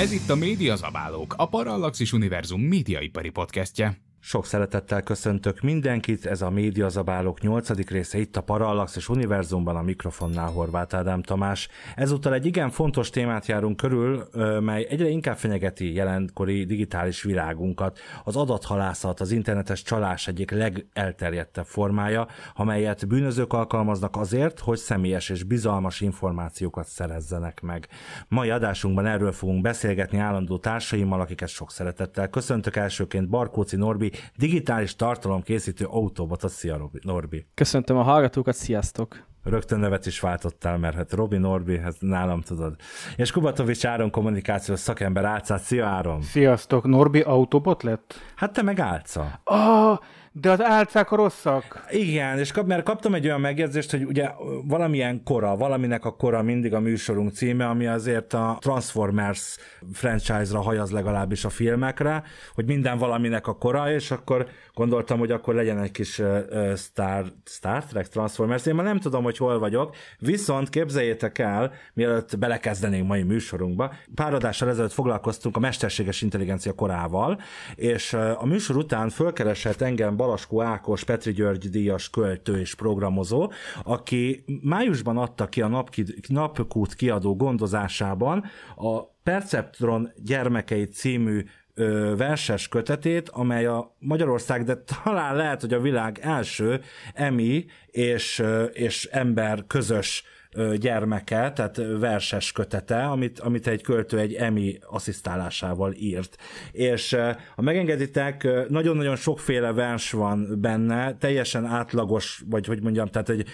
Ez itt a Média Zabálók, a Parallaxis Univerzum médiaipari podcastje. Sok szeretettel köszöntök mindenkit, ez a Média Zabálók 8. része itt a Parallax és Univerzumban a mikrofonnál Horváth Ádám Tamás. Ezúttal egy igen fontos témát járunk körül, mely egyre inkább fenyegeti jelenkori digitális világunkat. Az adathalászat, az internetes csalás egyik legelterjedtebb formája, amelyet bűnözők alkalmaznak azért, hogy személyes és bizalmas információkat szerezzenek meg. Mai adásunkban erről fogunk beszélgetni állandó társaimmal, akiket sok szeretettel köszöntök. Elsőként Barkóci Norbi, Digitális digitális tartalomkészítő autóbot, a szia Robi, Norbi. Köszöntöm a hallgatókat, sziasztok! Rögtön nevet is váltottál, mert hát Robi Norbi, hát nálam tudod. És Kubatovics Áron kommunikációs szakember Álcát, szia Áron! Sziasztok, Norbi autobot lett? Hát te meg Álca. Ah, oh! de az álcák a rosszak. Igen, és kap, mert kaptam egy olyan megjegyzést, hogy ugye valamilyen kora, valaminek a kora mindig a műsorunk címe, ami azért a Transformers franchise-ra hajaz legalábbis a filmekre, hogy minden valaminek a kora, és akkor gondoltam, hogy akkor legyen egy kis uh, Star, Star Trek Transformers. Én már nem tudom, hogy hol vagyok, viszont képzeljétek el, mielőtt belekezdenénk mai műsorunkba, pár adással ezelőtt foglalkoztunk a mesterséges intelligencia korával, és a műsor után fölkeresett engem Balaskó Ákos, Petri György díjas költő és programozó, aki májusban adta ki a Napkút kiadó gondozásában a Perceptron gyermekei című verses kötetét, amely a Magyarország, de talán lehet, hogy a világ első emi és, és ember közös gyermeke, tehát verses kötete, amit, amit egy költő egy emi asszisztálásával írt. És ha megengeditek, nagyon-nagyon sokféle vers van benne, teljesen átlagos, vagy hogy mondjam, tehát egy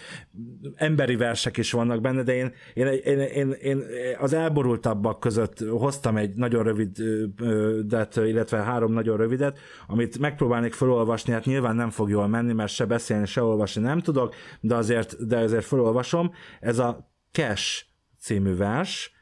emberi versek is vannak benne, de én, én, én, én, én az elborultabbak között hoztam egy nagyon rövidet, illetve három nagyon rövidet, amit megpróbálnék felolvasni, hát nyilván nem fog jól menni, mert se beszélni, se olvasni nem tudok, de azért, de azért felolvasom. Ez a Cash című vers.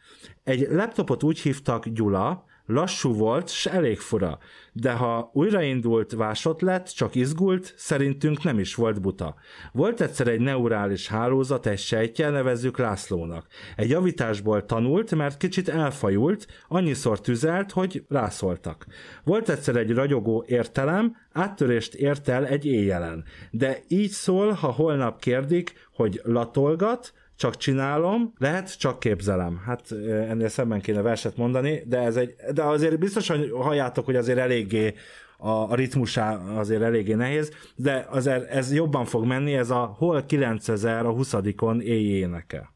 Egy laptopot úgy hívtak Gyula, lassú volt, s elég fura, de ha újraindult vásott lett, csak izgult, szerintünk nem is volt buta. Volt egyszer egy neurális hálózat, egy sejtje, nevezzük Lászlónak. Egy javításból tanult, mert kicsit elfajult, annyiszor tüzelt, hogy rászoltak. Volt egyszer egy ragyogó értelem, áttörést ért el egy éjjelen. De így szól, ha holnap kérdik, hogy latolgat, csak csinálom, lehet, csak képzelem. Hát ennél szemben kéne verset mondani, de ez egy, de azért biztos, hogy halljátok, hogy azért eléggé a, a ritmusá azért eléggé nehéz, de azért ez jobban fog menni, ez a hol 9000 a 20-on éjjéneke.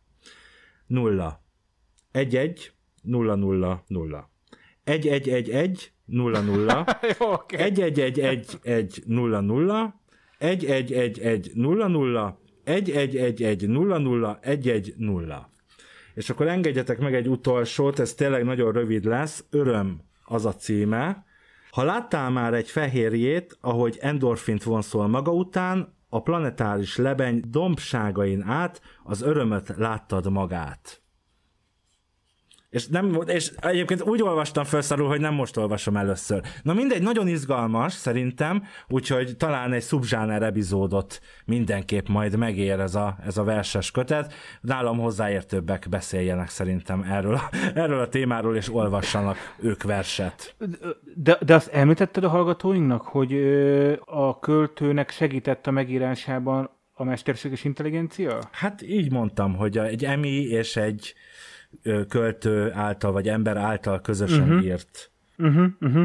Nulla. Egy-egy, nulla, nulla, nulla. Egy-egy-egy-egy, nulla, nulla. Egy-egy-egy-egy-egy, nulla, nulla. Egy-egy-egy-egy, nulla, nulla. 1-1-1-1-0-0-1-1-0. És akkor engedjetek meg egy utolsót, ez tényleg nagyon rövid lesz, öröm az a címe. Ha láttál már egy fehérjét, ahogy endorfint vonszol maga után, a planetáris lebeny dombságain át az örömöt láttad magát. És, nem, és egyébként úgy olvastam felszarul, hogy nem most olvasom először. Na mindegy, nagyon izgalmas szerintem, úgyhogy talán egy szubzsáner epizódot mindenképp majd megér ez a, ez a verses kötet. Nálam hozzáértőbbek beszéljenek szerintem erről a, erről a témáról, és olvassanak ők verset. De, de azt említetted a hallgatóinknak, hogy a költőnek segített a megírásában a mesterséges intelligencia? Hát így mondtam, hogy egy emi és egy költő által, vagy ember által közösen uh-huh. írt Uh-huh, uh-huh.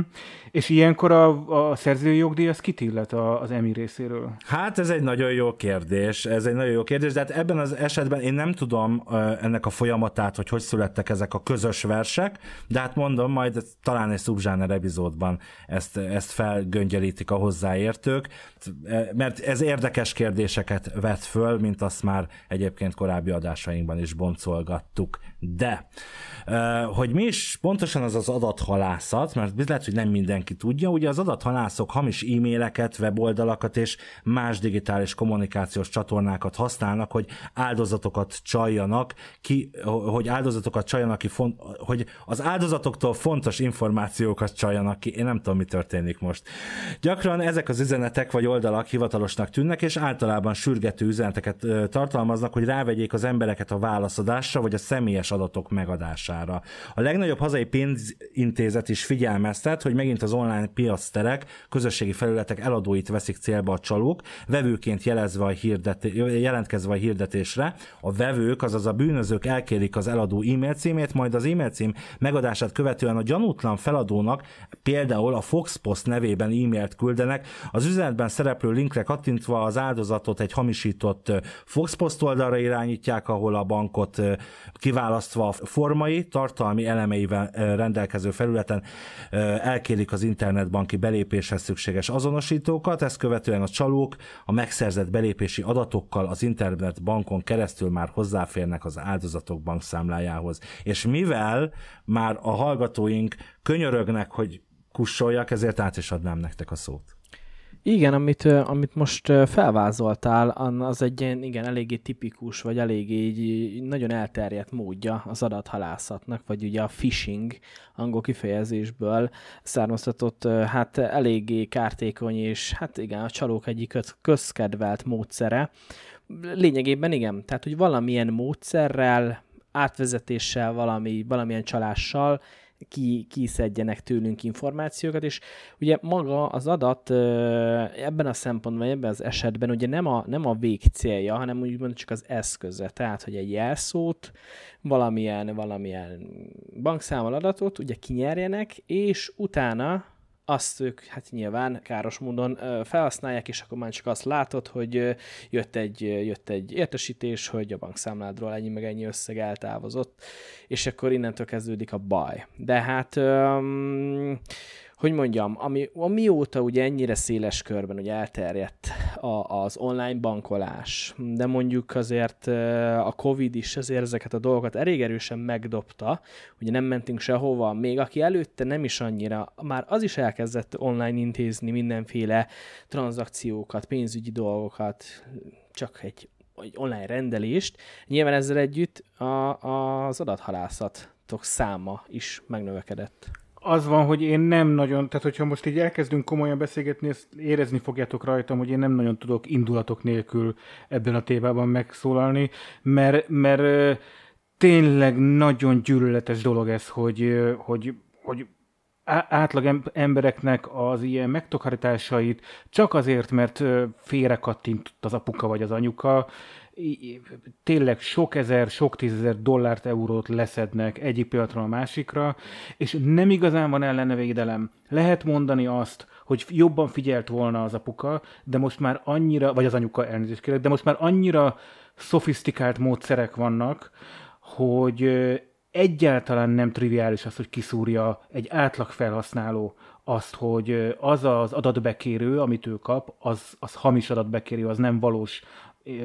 És ilyenkor a, a szerzői jogdíj az kit illet a, az EMI részéről? Hát ez egy nagyon jó kérdés, ez egy nagyon jó kérdés, de hát ebben az esetben én nem tudom ennek a folyamatát, hogy hogy születtek ezek a közös versek, de hát mondom, majd talán egy szubzsáner epizódban ezt, ezt felgöngyelítik a hozzáértők, e, mert ez érdekes kérdéseket vet föl, mint azt már egyébként korábbi adásainkban is boncolgattuk. De hogy mi is pontosan az az adathalászat, mert lehet, hogy nem mindenki tudja, ugye az adathalászok hamis e-maileket, weboldalakat és más digitális kommunikációs csatornákat használnak, hogy áldozatokat csaljanak ki, hogy áldozatokat csaljanak ki, font, hogy az áldozatoktól fontos információkat csaljanak ki. Én nem tudom, mi történik most. Gyakran ezek az üzenetek vagy oldalak hivatalosnak tűnnek, és általában sürgető üzeneteket tartalmaznak, hogy rávegyék az embereket a válaszadásra vagy a személyes adatok megadására hatására. A legnagyobb hazai pénzintézet is figyelmeztet, hogy megint az online piacterek, közösségi felületek eladóit veszik célba a csalók, vevőként jelezve a hirdeté- jelentkezve a hirdetésre. A vevők, azaz a bűnözők elkérik az eladó e-mail címét, majd az e-mail cím megadását követően a gyanútlan feladónak például a Foxpost nevében e-mailt küldenek, az üzenetben szereplő linkre kattintva az áldozatot egy hamisított Foxpost oldalra irányítják, ahol a bankot kiválasztva a formai, tartalmi elemeivel rendelkező felületen elkérik az internetbanki belépéshez szükséges azonosítókat, ezt követően a csalók a megszerzett belépési adatokkal az internetbankon keresztül már hozzáférnek az áldozatok bankszámlájához. És mivel már a hallgatóink könyörögnek, hogy kussoljak, ezért át is adnám nektek a szót. Igen, amit, amit most felvázoltál, az egy ilyen, igen, eléggé tipikus, vagy eléggé így nagyon elterjedt módja az adathalászatnak, vagy ugye a phishing angol kifejezésből származtatott, hát eléggé kártékony, és hát igen, a csalók egyik közkedvelt módszere. Lényegében igen, tehát hogy valamilyen módszerrel, átvezetéssel, valami, valamilyen csalással ki, kiszedjenek tőlünk információkat, és ugye maga az adat ebben a szempontban, ebben az esetben ugye nem a, nem a vég célja, hanem úgymond csak az eszköze, tehát hogy egy jelszót, valamilyen, valamilyen bankszámol adatot ugye kinyerjenek, és utána azt ők hát nyilván káros módon felhasználják, és akkor már csak azt látod, hogy jött egy, jött egy értesítés, hogy a bankszámládról ennyi meg ennyi összeg eltávozott, és akkor innentől kezdődik a baj. De hát hogy mondjam, ami, amióta ugye ennyire széles körben ugye elterjedt a, az online bankolás, de mondjuk azért eh, a Covid is azért ezeket a dolgokat elég erősen megdobta, ugye nem mentünk sehova, még aki előtte nem is annyira, már az is elkezdett online intézni mindenféle tranzakciókat, pénzügyi dolgokat, csak egy, egy online rendelést. Nyilván ezzel együtt a, az adathalászatok száma is megnövekedett az van, hogy én nem nagyon, tehát hogyha most így elkezdünk komolyan beszélgetni, ezt érezni fogjátok rajtam, hogy én nem nagyon tudok indulatok nélkül ebben a tévában megszólalni, mert, mert tényleg nagyon gyűlöletes dolog ez, hogy, hogy, hogy átlag embereknek az ilyen megtakarításait csak azért, mert félre kattintott az apuka vagy az anyuka, tényleg sok ezer, sok tízezer dollárt, eurót leszednek egyik pillanatra a másikra, és nem igazán van ellene védelem. Lehet mondani azt, hogy jobban figyelt volna az apuka, de most már annyira, vagy az anyuka elnézést kérek, de most már annyira szofisztikált módszerek vannak, hogy egyáltalán nem triviális az, hogy kiszúrja egy átlag felhasználó azt, hogy az az adatbekérő, amit ő kap, az, az hamis adatbekérő, az nem valós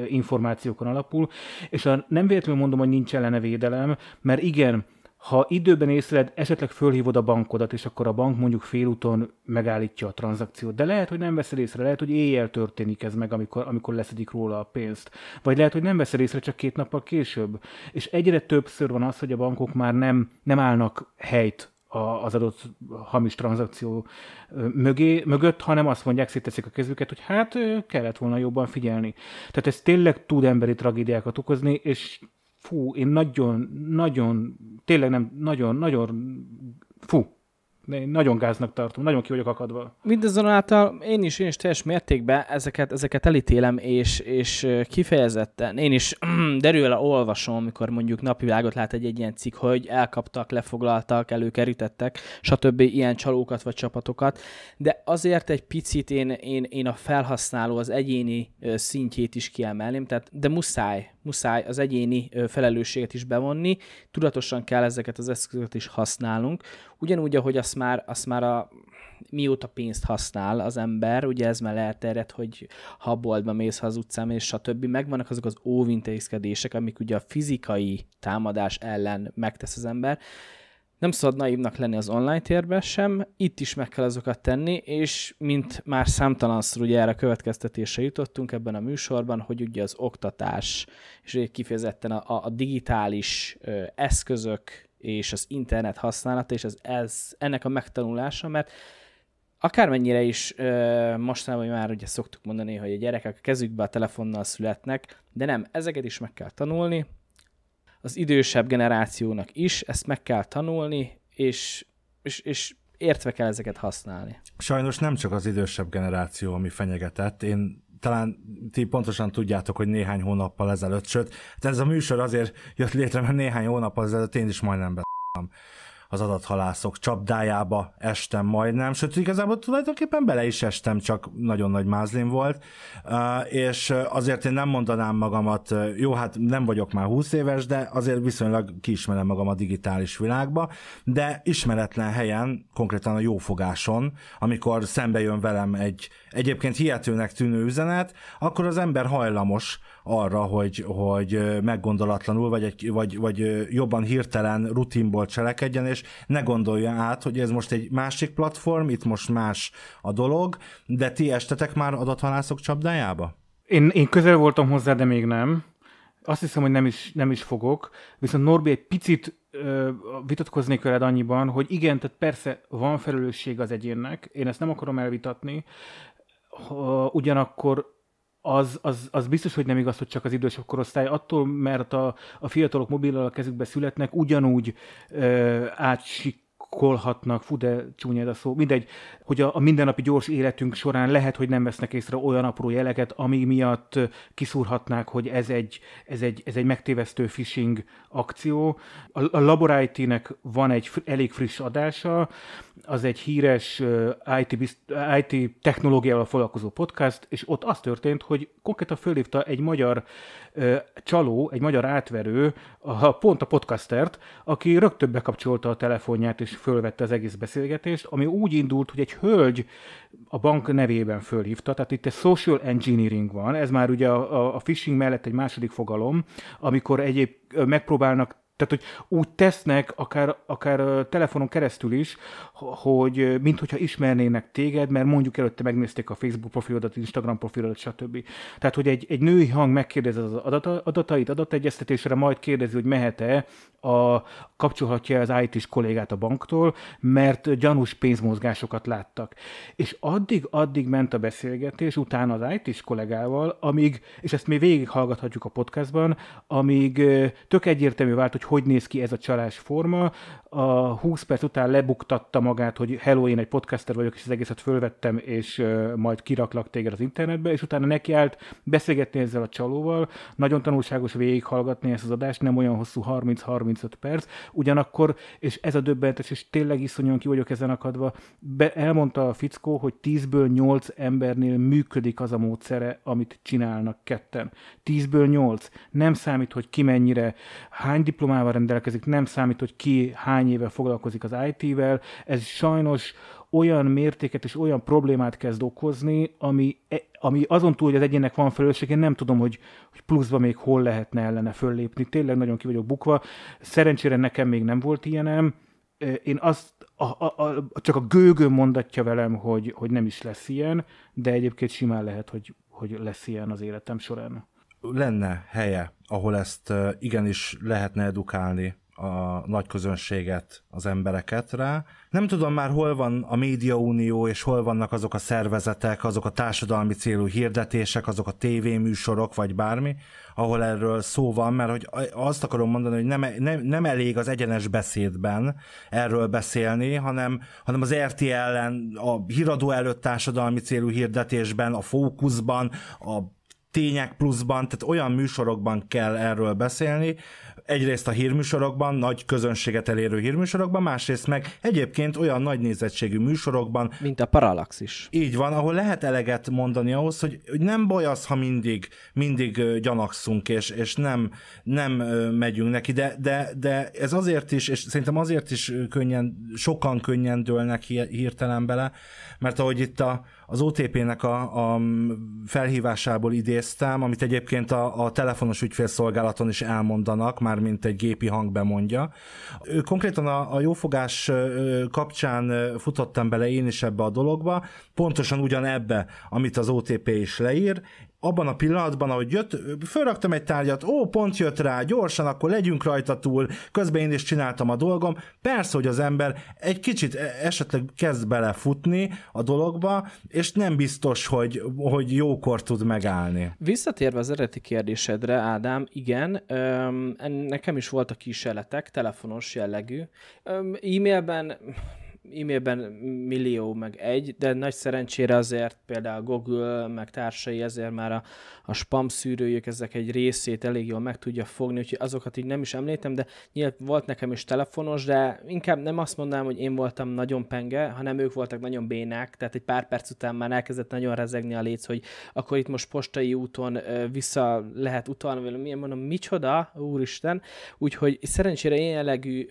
információkon alapul, és a, nem véletlenül mondom, hogy nincs ellene védelem, mert igen, ha időben észled, esetleg fölhívod a bankodat, és akkor a bank mondjuk félúton megállítja a tranzakciót. De lehet, hogy nem veszed észre, lehet, hogy éjjel történik ez meg, amikor, amikor leszedik róla a pénzt. Vagy lehet, hogy nem veszed észre csak két nappal később. És egyre többször van az, hogy a bankok már nem, nem állnak helyt az adott hamis tranzakció mögé, mögött, hanem azt mondják, szétteszik a kezüket, hogy hát kellett volna jobban figyelni. Tehát ez tényleg tud emberi tragédiákat okozni, és fú, én nagyon, nagyon, tényleg nem, nagyon, nagyon, fú, én nagyon gáznak tartom, nagyon ki vagyok akadva. Mindazonáltal én is, én is teljes mértékben ezeket, ezeket elítélem, és, és kifejezetten én is derül olvasom, amikor mondjuk napvilágot lát egy, egy ilyen cikk, hogy elkaptak, lefoglaltak, előkerítettek, stb. ilyen csalókat vagy csapatokat, de azért egy picit én, én, én a felhasználó az egyéni szintjét is kiemelném, tehát de muszáj, muszáj az egyéni felelősséget is bevonni, tudatosan kell ezeket az eszközöket is használnunk, ugyanúgy, ahogy azt már, azt már a mióta pénzt használ az ember, ugye ez már elterjedt, hogy ha boltba mész, ha az utcán és stb. Megvannak azok az óvintézkedések, amik ugye a fizikai támadás ellen megtesz az ember, nem szabad naívnak lenni az online térben sem, itt is meg kell azokat tenni, és mint már számtalanszor ugye erre következtetésre jutottunk ebben a műsorban, hogy ugye az oktatás, és kifejezetten a, a digitális ö, eszközök és az internet használata, és az, ez, ennek a megtanulása, mert akármennyire is ö, mostanában már ugye szoktuk mondani, hogy a gyerekek a kezükbe a telefonnal születnek, de nem, ezeket is meg kell tanulni, az idősebb generációnak is, ezt meg kell tanulni, és, és, és értve kell ezeket használni. Sajnos nem csak az idősebb generáció, ami fenyegetett. Én talán ti pontosan tudjátok, hogy néhány hónappal ezelőtt, sőt, hát ez a műsor azért jött létre, mert néhány hónappal ezelőtt én is majdnem be az adathalászok csapdájába estem majdnem, sőt igazából tulajdonképpen bele is estem, csak nagyon nagy mázlim volt, és azért én nem mondanám magamat, jó, hát nem vagyok már 20 éves, de azért viszonylag kiismerem magam a digitális világba, de ismeretlen helyen, konkrétan a jófogáson, amikor szembe jön velem egy egyébként hihetőnek tűnő üzenet, akkor az ember hajlamos arra, hogy, hogy meggondolatlanul, vagy, egy, vagy, vagy jobban hirtelen rutinból cselekedjen, és ne gondolja át, hogy ez most egy másik platform, itt most más a dolog, de ti estetek már adathalászok csapdájába? Én, én közel voltam hozzá, de még nem. Azt hiszem, hogy nem is, nem is fogok. Viszont Norbi egy picit ö, vitatkoznék veled annyiban, hogy igen, tehát persze van felelősség az egyénnek, én ezt nem akarom elvitatni, ugyanakkor az, az, az biztos, hogy nem igaz, hogy csak az idősebb korosztály. Attól, mert a, a fiatalok mobillal a kezükbe születnek, ugyanúgy átsik kolhatnak, fú de csúnya a szó, mindegy, hogy a, a mindennapi gyors életünk során lehet, hogy nem vesznek észre olyan apró jeleket, ami miatt kiszúrhatnák, hogy ez egy, ez egy, ez egy megtévesztő phishing akció. A, a Labor IT-nek van egy elég friss adása, az egy híres IT, IT technológiával foglalkozó podcast, és ott az történt, hogy konkrétan fölhívta egy magyar ö, csaló, egy magyar átverő, a, pont a podcastert, aki rögtön bekapcsolta a telefonját, és fölvette az egész beszélgetést, ami úgy indult, hogy egy hölgy a bank nevében fölhívta, tehát itt egy social engineering van, ez már ugye a, a phishing mellett egy második fogalom, amikor egyéb megpróbálnak tehát, hogy úgy tesznek, akár, akár telefonon keresztül is, hogy minthogyha ismernének téged, mert mondjuk előtte megnézték a Facebook profilodat, Instagram profilodat, stb. Tehát, hogy egy, egy női hang megkérdez az adata, adatait, adategyeztetésre, majd kérdezi, hogy mehet-e, a, kapcsolhatja az IT-s kollégát a banktól, mert gyanús pénzmozgásokat láttak. És addig, addig ment a beszélgetés, utána az IT-s kollégával, amíg, és ezt mi végighallgathatjuk a podcastban, amíg tök egyértelmű vált, hogy hogy néz ki ez a csalás forma. A 20 perc után lebuktatta magát, hogy hello, én egy podcaster vagyok, és az egészet fölvettem, és majd kiraklak téged az internetbe, és utána nekiállt beszélgetni ezzel a csalóval. Nagyon tanulságos végighallgatni ezt az adást, nem olyan hosszú 30-35 perc. Ugyanakkor, és ez a döbbenetes, és tényleg iszonyúan ki vagyok ezen akadva, be, elmondta a fickó, hogy 10-ből 8 embernél működik az a módszere, amit csinálnak ketten. 10-ből 8. Nem számít, hogy ki mennyire, hány diplomát szakmával rendelkezik, nem számít, hogy ki hány éve foglalkozik az IT-vel, ez sajnos olyan mértéket és olyan problémát kezd okozni, ami, e, ami azon túl, hogy az egyének van felelősség, én nem tudom, hogy, hogy pluszba még hol lehetne ellene föllépni. Tényleg nagyon ki vagyok bukva. Szerencsére nekem még nem volt ilyenem. Én azt a, a, a, csak a gőgöm mondatja velem, hogy, hogy nem is lesz ilyen, de egyébként simán lehet, hogy, hogy lesz ilyen az életem során lenne helye, ahol ezt igenis lehetne edukálni a nagy közönséget, az embereket rá. Nem tudom már, hol van a média unió és hol vannak azok a szervezetek, azok a társadalmi célú hirdetések, azok a tévéműsorok, vagy bármi, ahol erről szó van, mert hogy azt akarom mondani, hogy nem, nem, nem elég az egyenes beszédben erről beszélni, hanem, hanem az rtl ellen, a híradó előtt társadalmi célú hirdetésben, a fókuszban, a tények pluszban, tehát olyan műsorokban kell erről beszélni, egyrészt a hírműsorokban, nagy közönséget elérő hírműsorokban, másrészt meg egyébként olyan nagy nézettségű műsorokban. Mint a is Így van, ahol lehet eleget mondani ahhoz, hogy, hogy nem baj az, ha mindig, mindig gyanakszunk, és, és nem, nem megyünk neki, de, de, de ez azért is, és szerintem azért is könnyen, sokan könnyen dőlnek hirtelen bele, mert ahogy itt a, az OTP-nek a, a felhívásából idéztem, amit egyébként a, a telefonos ügyfélszolgálaton is elmondanak, már mint egy gépi hang bemondja. konkrétan a, a jófogás kapcsán futottam bele én is ebbe a dologba, pontosan ugyan ebbe, amit az OTP is leír, abban a pillanatban, ahogy jött, fölraktam egy tárgyat, ó, pont jött rá, gyorsan, akkor legyünk rajta túl, közben én is csináltam a dolgom. Persze, hogy az ember egy kicsit e- esetleg kezd belefutni a dologba, és nem biztos, hogy, hogy jókor tud megállni. Visszatérve az eredeti kérdésedre, Ádám, igen, öm, nekem is voltak kísérletek, telefonos jellegű. Öm, e-mailben e-mailben millió meg egy, de nagy szerencsére azért például Google meg társai ezért már a, a spam szűrőjük ezek egy részét elég jól meg tudja fogni, úgyhogy azokat így nem is említem, de nyilván volt nekem is telefonos, de inkább nem azt mondanám, hogy én voltam nagyon penge, hanem ők voltak nagyon bénák, tehát egy pár perc után már elkezdett nagyon rezegni a léc, hogy akkor itt most postai úton vissza lehet utalni, milyen mondom, micsoda, úristen, úgyhogy szerencsére ilyen jellegű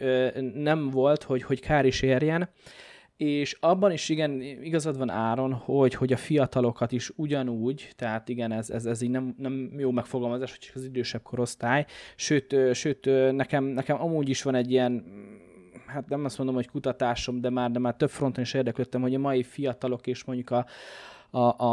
nem volt, hogy, hogy kár is érjen, és abban is igen, igazad van Áron, hogy, hogy a fiatalokat is ugyanúgy, tehát igen, ez, ez, ez így nem, nem jó megfogalmazás, hogy az idősebb korosztály, sőt, sőt nekem, nekem amúgy is van egy ilyen mm, hát nem azt mondom, hogy kutatásom, de már, de már több fronton is érdeklődtem, hogy a mai fiatalok és mondjuk a, a,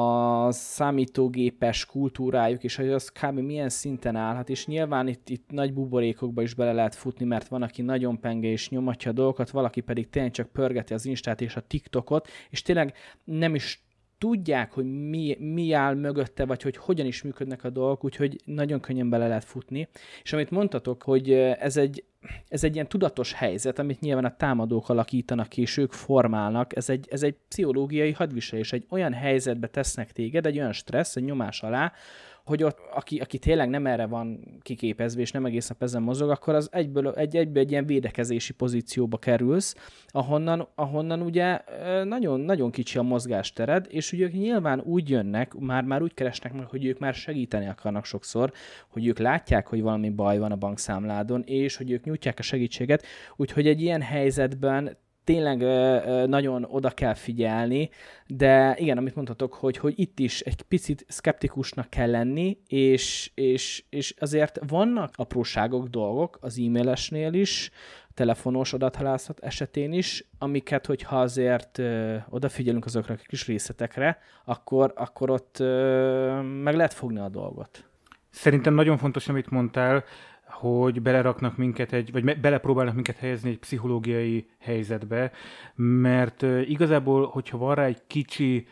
a számítógépes kultúrájuk, és hogy az kb. milyen szinten áll. Hát és nyilván itt, itt nagy buborékokba is bele lehet futni, mert van, aki nagyon penge és nyomatja a dolgokat, valaki pedig tényleg csak pörgeti az Instát és a TikTokot, és tényleg nem is tudják, hogy mi, mi áll mögötte, vagy hogy hogyan is működnek a dolgok, úgyhogy nagyon könnyen bele lehet futni. És amit mondtatok, hogy ez egy, ez egy ilyen tudatos helyzet, amit nyilván a támadók alakítanak ki, és ők formálnak, ez egy, ez egy pszichológiai hadviselés, egy olyan helyzetbe tesznek téged, egy olyan stressz, egy nyomás alá, hogy ott, aki, aki tényleg nem erre van kiképezve, és nem egész nap ezen mozog, akkor az egyből egy, egyből egy ilyen védekezési pozícióba kerülsz, ahonnan, ahonnan ugye nagyon, nagyon kicsi a mozgástered, és ugye nyilván úgy jönnek, már, már úgy keresnek meg, hogy ők már segíteni akarnak sokszor, hogy ők látják, hogy valami baj van a bankszámládon, és hogy ők nyújtják a segítséget, úgyhogy egy ilyen helyzetben tényleg nagyon oda kell figyelni, de igen, amit mondhatok, hogy, hogy itt is egy picit skeptikusnak kell lenni, és, és, és azért vannak apróságok, dolgok az e-mailesnél is, telefonos adathalászat esetén is, amiket, hogyha azért ö, odafigyelünk azokra a kis részletekre, akkor, akkor ott ö, meg lehet fogni a dolgot. Szerintem nagyon fontos, amit mondtál, hogy beleraknak minket egy, vagy belepróbálnak minket helyezni egy pszichológiai helyzetbe, mert igazából, hogyha van rá egy kicsi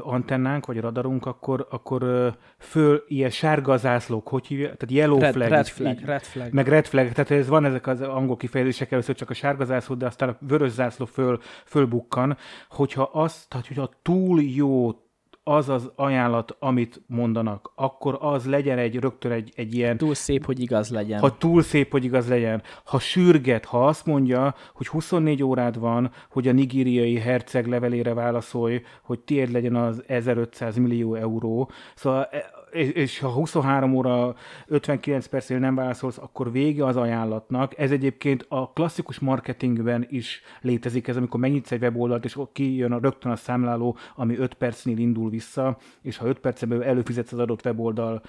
antennánk, vagy radarunk, akkor, akkor föl ilyen sárga zászlók, hogy hívja? Tehát yellow red, flag, red flag, így, red flag. Meg red flag, tehát ez van ezek az angol kifejezések, először csak a sárga zászló, de aztán a vörös zászló föl, fölbukkan, hogyha azt, tehát hogyha túl jó az az ajánlat, amit mondanak, akkor az legyen egy rögtön egy, egy ilyen... Túl szép, hogy igaz legyen. Ha túl szép, hogy igaz legyen. Ha sürget, ha azt mondja, hogy 24 órád van, hogy a nigériai herceg levelére válaszolj, hogy tiéd legyen az 1500 millió euró. Szóval e, és, és ha 23 óra 59 percnél nem válaszolsz, akkor vége az ajánlatnak. Ez egyébként a klasszikus marketingben is létezik ez, amikor megnyitsz egy weboldalt, és kijön a, rögtön a számláló, ami 5 percnél indul vissza, és ha 5 percen belül előfizetsz az adott weboldal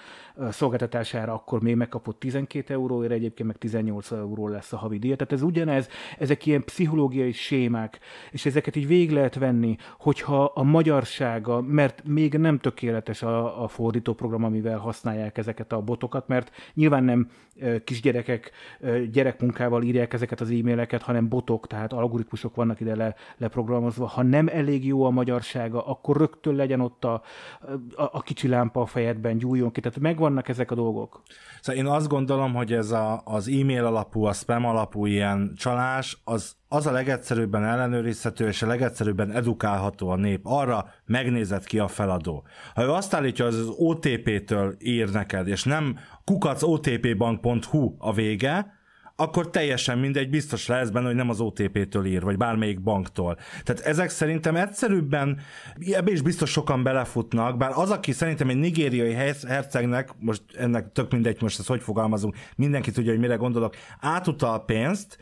szolgáltatására, akkor még megkapod 12 euróért, egyébként meg 18 euró lesz a havi díj. Tehát ez ugyanez, ezek ilyen pszichológiai sémák, és ezeket így végig lehet venni, hogyha a magyarsága, mert még nem tökéletes a, a fordító program, program, amivel használják ezeket a botokat, mert nyilván nem kisgyerekek gyerekmunkával írják ezeket az e-maileket, hanem botok, tehát algoritmusok vannak ide le, leprogramozva. Ha nem elég jó a magyarsága, akkor rögtön legyen ott a, a, a kicsi lámpa a fejedben, gyújjon ki. Tehát megvannak ezek a dolgok. Szóval én azt gondolom, hogy ez a, az e-mail alapú, a spam alapú ilyen csalás, az az a legegyszerűbben ellenőrizhető és a legegyszerűbben edukálható a nép. Arra megnézed ki a feladó. Ha ő azt állítja, hogy az, az OTP-től ír neked, és nem kukacotpbank.hu a vége, akkor teljesen mindegy, biztos lesz benne, hogy nem az OTP-től ír, vagy bármelyik banktól. Tehát ezek szerintem egyszerűbben, ebbe is biztos sokan belefutnak, bár az, aki szerintem egy nigériai hercegnek, most ennek tök mindegy, most ezt hogy fogalmazunk, mindenki tudja, hogy mire gondolok, átutal pénzt,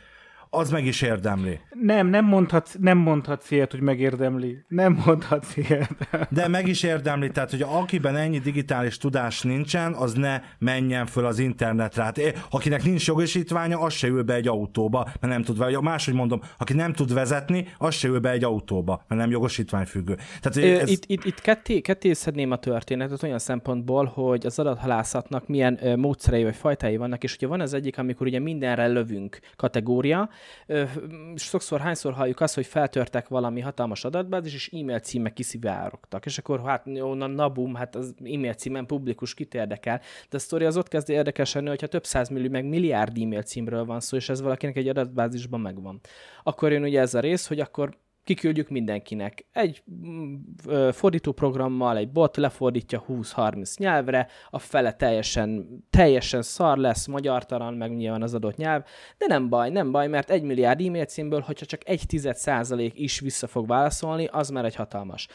az meg is érdemli. Nem, nem mondhatsz, nem mondhatsz ilyet, hogy megérdemli. Nem mondhatsz ilyet. De meg is érdemli, tehát hogy akiben ennyi digitális tudás nincsen, az ne menjen föl az internetre. Hát, akinek nincs jogosítványa, az se ül be egy autóba, mert nem tud vezetni. Máshogy mondom, aki nem tud vezetni, az se ül be egy autóba, mert nem jogosítványfüggő. Tehát, ez... Itt, itt, itt ketté, ketté szedném a történetet olyan szempontból, hogy az adathalászatnak milyen módszerei vagy fajtái vannak, és hogyha van az egyik, amikor ugye mindenre lövünk kategória, sokszor, hányszor halljuk azt, hogy feltörtek valami hatalmas adatbázis, és e-mail címek kiszivárogtak, és akkor hát onnan nabum, hát az e-mail címen publikus kit érdekel, de a sztori az ott kezd érdekes lenni, hogyha több százmillió, meg milliárd e-mail címről van szó, és ez valakinek egy adatbázisban megvan. Akkor jön ugye ez a rész, hogy akkor kiküldjük mindenkinek. Egy mm, ö, fordítóprogrammal, egy bot lefordítja 20-30 nyelvre, a fele teljesen, teljesen szar lesz, magyartalan, meg nyilván az adott nyelv, de nem baj, nem baj, mert egy milliárd e-mail címből, hogyha csak egy tized százalék is vissza fog válaszolni, az már egy hatalmas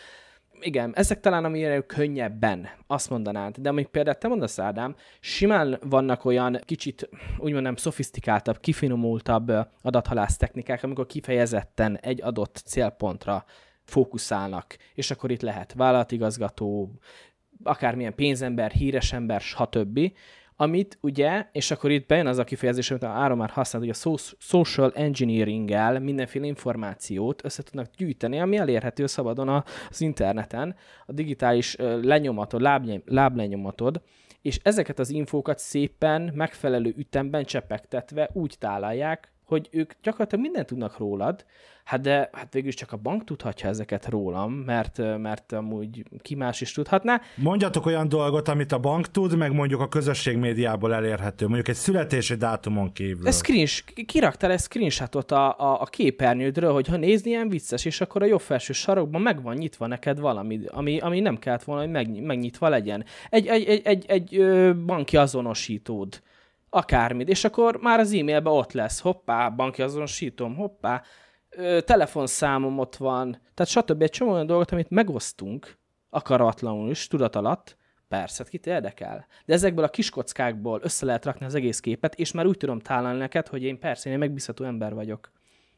igen, ezek talán amire könnyebben, azt mondanád. De amíg például te mondasz, Ádám, simán vannak olyan kicsit, úgymond nem szofisztikáltabb, kifinomultabb adathalász technikák, amikor kifejezetten egy adott célpontra fókuszálnak, és akkor itt lehet vállalatigazgató, akármilyen pénzember, híres ember, stb amit ugye, és akkor itt bejön az a kifejezés, amit áron már használt, hogy a social engineering-el mindenféle információt össze tudnak gyűjteni, ami elérhető szabadon az interneten, a digitális lenyomatod, láblenyomatod, és ezeket az infókat szépen, megfelelő ütemben csepegtetve úgy tálalják, hogy ők gyakorlatilag mindent tudnak rólad, Hát de hát végül csak a bank tudhatja ezeket rólam, mert, mert amúgy ki más is tudhatná. Mondjatok olyan dolgot, amit a bank tud, meg mondjuk a közösség médiából elérhető, mondjuk egy születési dátumon kívül. Ez screen, kiraktál egy screenshotot a, a, a képernyődről, hogy ha nézni ilyen vicces, és akkor a jobb felső sarokban meg van nyitva neked valami, ami, ami nem kellett volna, hogy megnyitva legyen. Egy, egy, egy, egy, egy banki azonosítód akármit, és akkor már az e-mailben ott lesz, hoppá, banki azonosítom, hoppá, ö, telefonszámom ott van, tehát stb. Egy csomó olyan dolgot, amit megosztunk akaratlanul is, tudat alatt, persze, hát kit érdekel. De ezekből a kis kockákból össze lehet rakni az egész képet, és már úgy tudom tálalni neked, hogy én persze, én egy megbízható ember vagyok.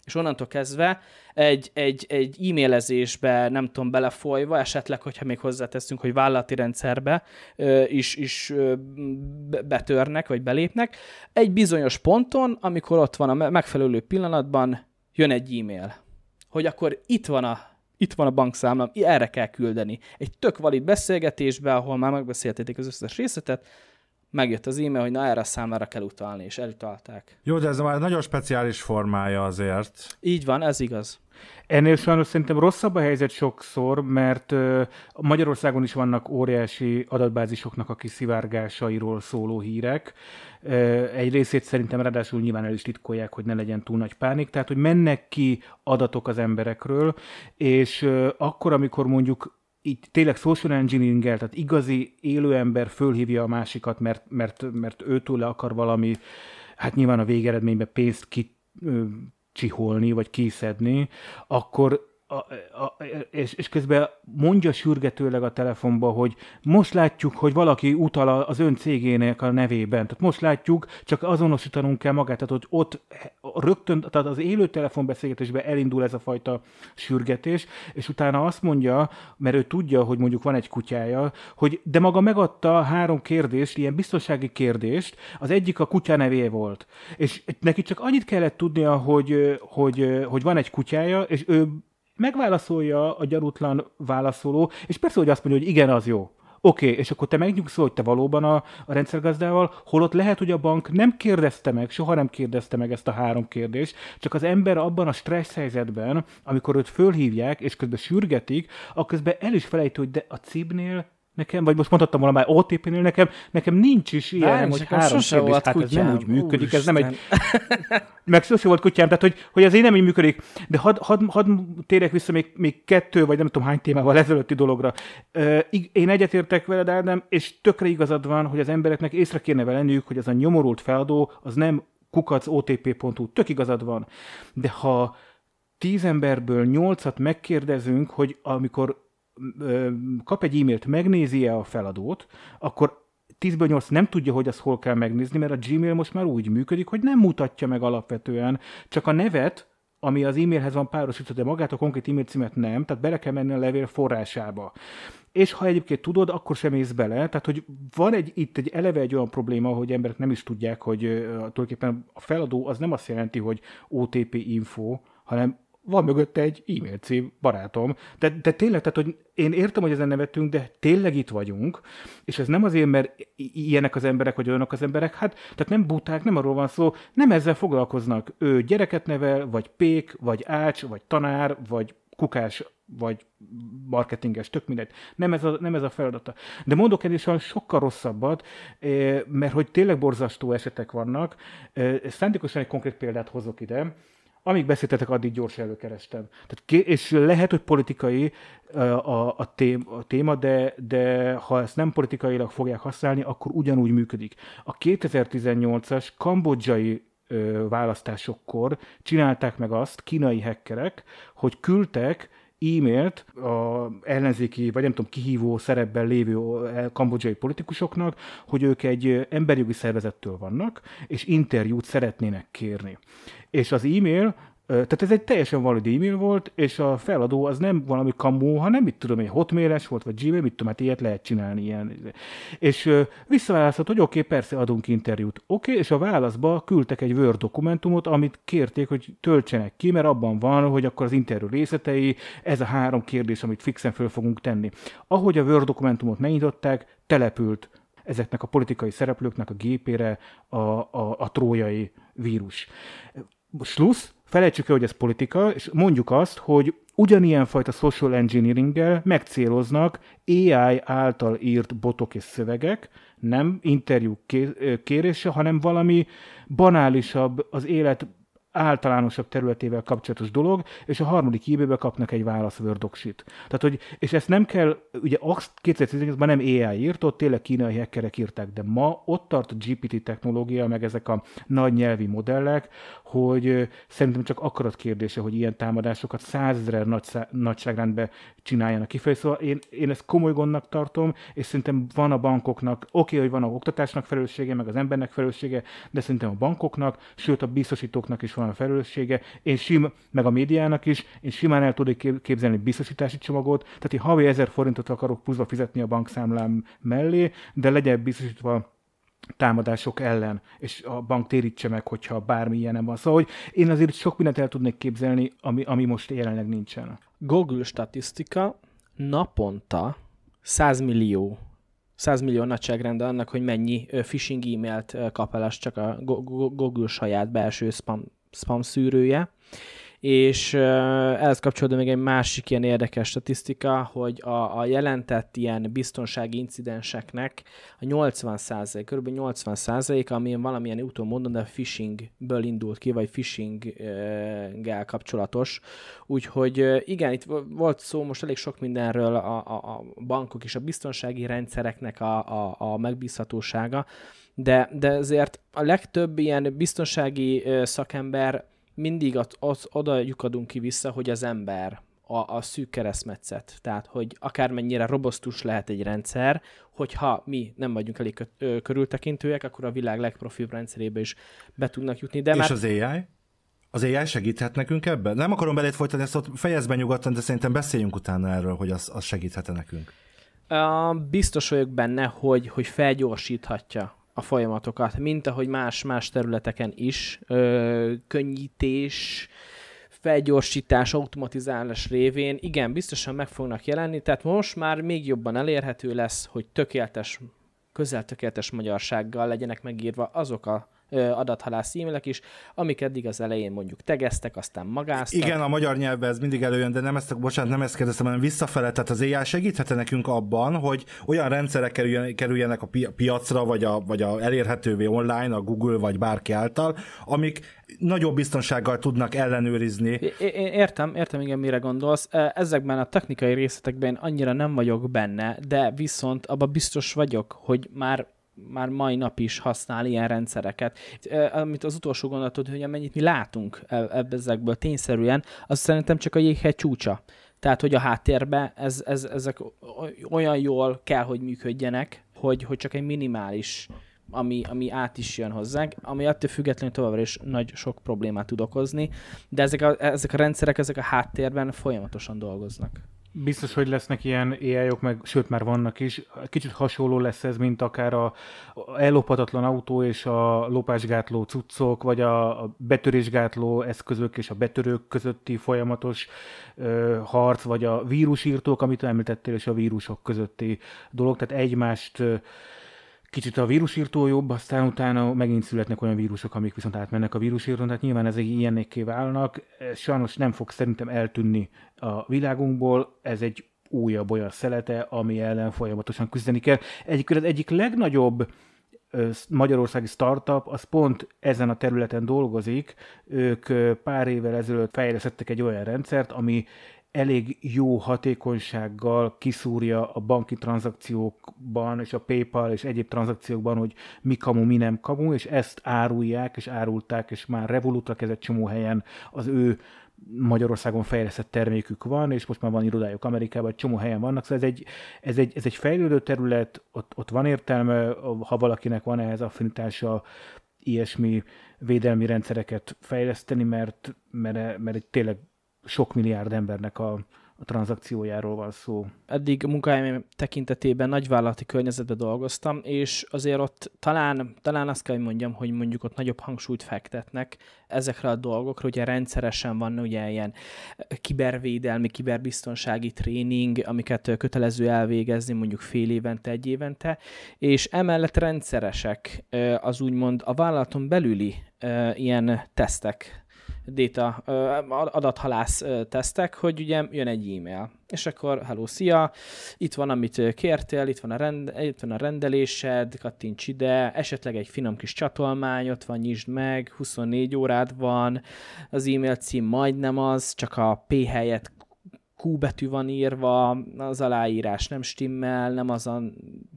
És onnantól kezdve egy, egy, egy e-mailezésbe, nem tudom, belefolyva, esetleg, hogyha még hozzáteszünk, hogy vállalati rendszerbe ö, is, is ö, betörnek, vagy belépnek, egy bizonyos ponton, amikor ott van a megfelelő pillanatban, jön egy e-mail, hogy akkor itt van a itt van a bankszámlám, erre kell küldeni. Egy tök valid beszélgetésbe, ahol már megbeszéltétek az összes részletet, megjött az e-mail, hogy na erre a számára kell utalni, és elutalták. Jó, de ez már nagyon speciális formája azért. Így van, ez igaz. Ennél sajnos szerintem rosszabb a helyzet sokszor, mert Magyarországon is vannak óriási adatbázisoknak a kiszivárgásairól szóló hírek. Egy részét szerintem ráadásul nyilván el is titkolják, hogy ne legyen túl nagy pánik, tehát hogy mennek ki adatok az emberekről, és akkor, amikor mondjuk így tényleg social engineering tehát igazi élő ember fölhívja a másikat, mert, mert, mert le akar valami, hát nyilván a végeredményben pénzt kicsiholni, vagy kiszedni, akkor a, a, és, és közben mondja sürgetőleg a telefonba, hogy most látjuk, hogy valaki utal az ön cégének a nevében. Tehát most látjuk, csak azonosítanunk kell magát. Tehát, hogy ott rögtön, tehát az élő telefonbeszélgetésben elindul ez a fajta sürgetés, és utána azt mondja, mert ő tudja, hogy mondjuk van egy kutyája, hogy de maga megadta három kérdést, ilyen biztonsági kérdést, az egyik a kutya nevé volt. És neki csak annyit kellett tudnia, hogy, hogy, hogy van egy kutyája, és ő Megválaszolja a gyanútlan válaszoló, és persze, hogy azt mondja, hogy igen, az jó. Oké, okay, és akkor te megnyugszol, szóval, hogy te valóban a, a rendszergazdával, holott lehet, hogy a bank nem kérdezte meg, soha nem kérdezte meg ezt a három kérdést, csak az ember abban a stressz helyzetben, amikor őt fölhívják, és közben sürgetik, akközben el is felejtő, hogy de a cibnél nekem, vagy most mondhattam volna már OTP-nél, nekem, nekem nincs is ilyen, nem, hogy három kérdés, hát kutyám. ez nem úgy működik, Úristen. ez nem egy... meg sose volt kutyám, tehát hogy, hogy ez így nem így működik. De hadd had, had térek vissza még, még kettő, vagy nem tudom hány témával ezelőtti dologra. Én egyetértek veled, Ádám, és tökre igazad van, hogy az embereknek észre kéne venniük, hogy ez a nyomorult feladó, az nem kukac otp.hu, tök igazad van. De ha tíz emberből nyolcat megkérdezünk, hogy amikor kap egy e-mailt, megnézi-e a feladót, akkor 10-ből 8 nem tudja, hogy azt hol kell megnézni, mert a Gmail most már úgy működik, hogy nem mutatja meg alapvetően, csak a nevet, ami az e-mailhez van párosítva, de magát a konkrét e-mail címet nem, tehát bele kell menni a levél forrásába. És ha egyébként tudod, akkor sem ész bele. Tehát, hogy van egy, itt egy eleve egy olyan probléma, hogy emberek nem is tudják, hogy uh, tulajdonképpen a feladó az nem azt jelenti, hogy OTP info, hanem van mögötte egy e-mail cím, barátom. De, de tényleg, tehát, hogy én értem, hogy ezen nevetünk, de tényleg itt vagyunk, és ez nem azért, mert ilyenek az emberek, vagy olyanok az emberek, hát, tehát nem buták, nem arról van szó, nem ezzel foglalkoznak. Ő gyereket nevel, vagy pék, vagy ács, vagy tanár, vagy kukás, vagy marketinges, tök mindegy. Nem ez a, nem ez a feladata. De mondok ennél is sokkal rosszabbat, eh, mert hogy tényleg borzasztó esetek vannak. Eh, szándékosan egy konkrét példát hozok ide amíg beszéltetek, addig gyorsan előkerestem. Tehát, és lehet, hogy politikai a, a, tém, a téma, de, de ha ezt nem politikailag fogják használni, akkor ugyanúgy működik. A 2018-as kambodzsai választásokkor csinálták meg azt kínai hekkerek, hogy küldtek e-mailt a ellenzéki, vagy nem tudom, kihívó szerepben lévő kambodzsai politikusoknak, hogy ők egy emberjogi szervezettől vannak, és interjút szeretnének kérni. És az e-mail tehát ez egy teljesen valódi e-mail volt, és a feladó az nem valami kamó, hanem mit tudom hogy hotmailes volt, vagy Gmail, mit tudom, hát ilyet lehet csinálni ilyen. És visszaválasztott, hogy oké, okay, persze adunk interjút. Oké, okay, és a válaszba küldtek egy Word dokumentumot, amit kérték, hogy töltsenek ki, mert abban van, hogy akkor az interjú részletei, ez a három kérdés, amit fixen föl fogunk tenni. Ahogy a Word dokumentumot megnyitották, települt ezeknek a politikai szereplőknek a gépére a, a, a trójai vírus. Slusz, Felejtsük el, hogy ez politika, és mondjuk azt, hogy ugyanilyen fajta social engineeringgel megcéloznak AI által írt botok és szövegek, nem interjú kérése, hanem valami banálisabb, az élet általánosabb területével kapcsolatos dolog, és a harmadik jébébe kapnak egy válasz Word Tehát, hogy, és ezt nem kell, ugye 2018-ban nem AI írt, ott tényleg kínai hackerek írták, de ma ott tart a GPT technológia, meg ezek a nagy nyelvi modellek, hogy szerintem csak akarat kérdése, hogy ilyen támadásokat százezre nagy, nagyságrendben csináljanak kifejező. Szóval én, én ezt komoly gondnak tartom, és szerintem van a bankoknak, oké, okay, hogy van a oktatásnak felelőssége, meg az embernek felelőssége, de szerintem a bankoknak, sőt a biztosítóknak is van megvan a felelőssége, és sim, meg a médiának is, és simán el tudok képzelni biztosítási csomagot, tehát én havi 1000 forintot akarok puszva fizetni a bankszámlám mellé, de legyen biztosítva támadások ellen, és a bank térítse meg, hogyha bármi ilyen van. Szóval, hogy én azért sok mindent el tudnék képzelni, ami, ami most jelenleg nincsen. Google statisztika naponta 100 millió 100 millió nagyságrende annak, hogy mennyi phishing e-mailt kap el, az csak a Google saját belső spam spam szűrője, és ehhez kapcsolódó még egy másik ilyen érdekes statisztika, hogy a, a jelentett ilyen biztonsági incidenseknek a 80%, kb. 80% ami valamilyen úton mondom, de phishingből indult ki, vagy phishinggel kapcsolatos. Úgyhogy igen, itt volt szó most elég sok mindenről a, a, a bankok és a biztonsági rendszereknek a, a, a megbízhatósága, de, de ezért a legtöbb ilyen biztonsági szakember mindig az, az, oda lyukadunk ki vissza, hogy az ember a, a szűk keresztmetszet. Tehát, hogy akármennyire robosztus lehet egy rendszer, hogyha mi nem vagyunk elég körültekintőek, akkor a világ legprofibb rendszerébe is be tudnak jutni. De És már... az AI? Az AI segíthet nekünk ebben? Nem akarom belét folytani ezt, ott fejezd be nyugodtan, de szerintem beszéljünk utána erről, hogy az, az segíthet nekünk. Uh, biztos vagyok benne, hogy, hogy felgyorsíthatja a folyamatokat, mint ahogy más-más területeken is ö, könnyítés, felgyorsítás, automatizálás révén, igen, biztosan meg fognak jelenni, tehát most már még jobban elérhető lesz, hogy tökéletes, közel tökéletes magyarsággal legyenek megírva azok a adathalász e is, amik eddig az elején mondjuk tegeztek, aztán magáztak. Igen, a magyar nyelvben ez mindig előjön, de nem ezt, bocsánat, nem ezt kérdeztem, hanem visszafele, tehát az AI segíthet nekünk abban, hogy olyan rendszerek kerüljenek a piacra, vagy, a, vagy a elérhetővé online, a Google, vagy bárki által, amik nagyobb biztonsággal tudnak ellenőrizni. É- értem, értem, igen, mire gondolsz. Ezekben a technikai részletekben annyira nem vagyok benne, de viszont abban biztos vagyok, hogy már már mai nap is használ ilyen rendszereket. Amit az utolsó gondolatod, hogy amennyit mi látunk e, ezekből tényszerűen, az szerintem csak a jéghegy csúcsa. Tehát, hogy a háttérbe ez, ez, ezek olyan jól kell, hogy működjenek, hogy, hogy csak egy minimális ami, ami át is jön hozzánk, ami attól függetlenül továbbra is nagy sok problémát tud okozni, de ezek a, ezek a rendszerek, ezek a háttérben folyamatosan dolgoznak. Biztos, hogy lesznek ilyen ai -ok, meg sőt már vannak is. Kicsit hasonló lesz ez, mint akár a ellophatatlan autó és a lopásgátló cuccok, vagy a betörésgátló eszközök és a betörők közötti folyamatos ö, harc, vagy a vírusírtók, amit említettél, és a vírusok közötti dolog. Tehát egymást ö, kicsit a vírusírtó jobb, aztán utána megint születnek olyan vírusok, amik viszont átmennek a vírusírtón, tehát nyilván ezek ilyenekké válnak. Ez sajnos nem fog szerintem eltűnni a világunkból, ez egy újabb olyan szelete, ami ellen folyamatosan küzdeni kell. Egyébként az egyik legnagyobb magyarországi startup, az pont ezen a területen dolgozik. Ők pár évvel ezelőtt fejlesztettek egy olyan rendszert, ami elég jó hatékonysággal kiszúrja a banki tranzakciókban és a PayPal és egyéb tranzakciókban, hogy mi kamu, mi nem kamu, és ezt árulják és árulták, és már Revolutra kezdett csomó helyen az ő Magyarországon fejlesztett termékük van, és most már van irodájuk Amerikában, egy csomó helyen vannak, szóval ez egy, ez egy, ez egy fejlődő terület, ott, ott van értelme, ha valakinek van ehhez affinitása, ilyesmi védelmi rendszereket fejleszteni, mert, mert, mert egy tényleg sok milliárd embernek a, a tranzakciójáról van szó. Eddig munkahelyem tekintetében nagyvállalati környezetben dolgoztam, és azért ott talán, talán azt kell, hogy mondjam, hogy mondjuk ott nagyobb hangsúlyt fektetnek ezekre a dolgokra, ugye rendszeresen van ugye ilyen eh, kibervédelmi, kiberbiztonsági tréning, amiket eh, kötelező elvégezni mondjuk fél évente, egy évente, és emellett rendszeresek eh, az úgymond a vállalaton belüli ilyen tesztek, data, adathalász tesztek, hogy ugye jön egy e-mail, és akkor hello, szia, itt van, amit kértél, itt van a, rend, itt van a rendelésed, kattints ide, esetleg egy finom kis csatolmány, ott van, nyisd meg, 24 órád van, az e-mail cím majdnem az, csak a P helyett Q betű van írva, az aláírás nem stimmel, nem az a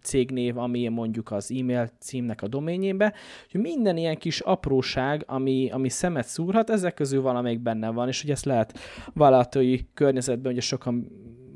cégnév, ami mondjuk az e-mail címnek a doményébe. Úgyhogy minden ilyen kis apróság, ami, ami szemet szúrhat, ezek közül valamelyik benne van, és hogy ezt lehet vállalatói környezetben, ugye sokan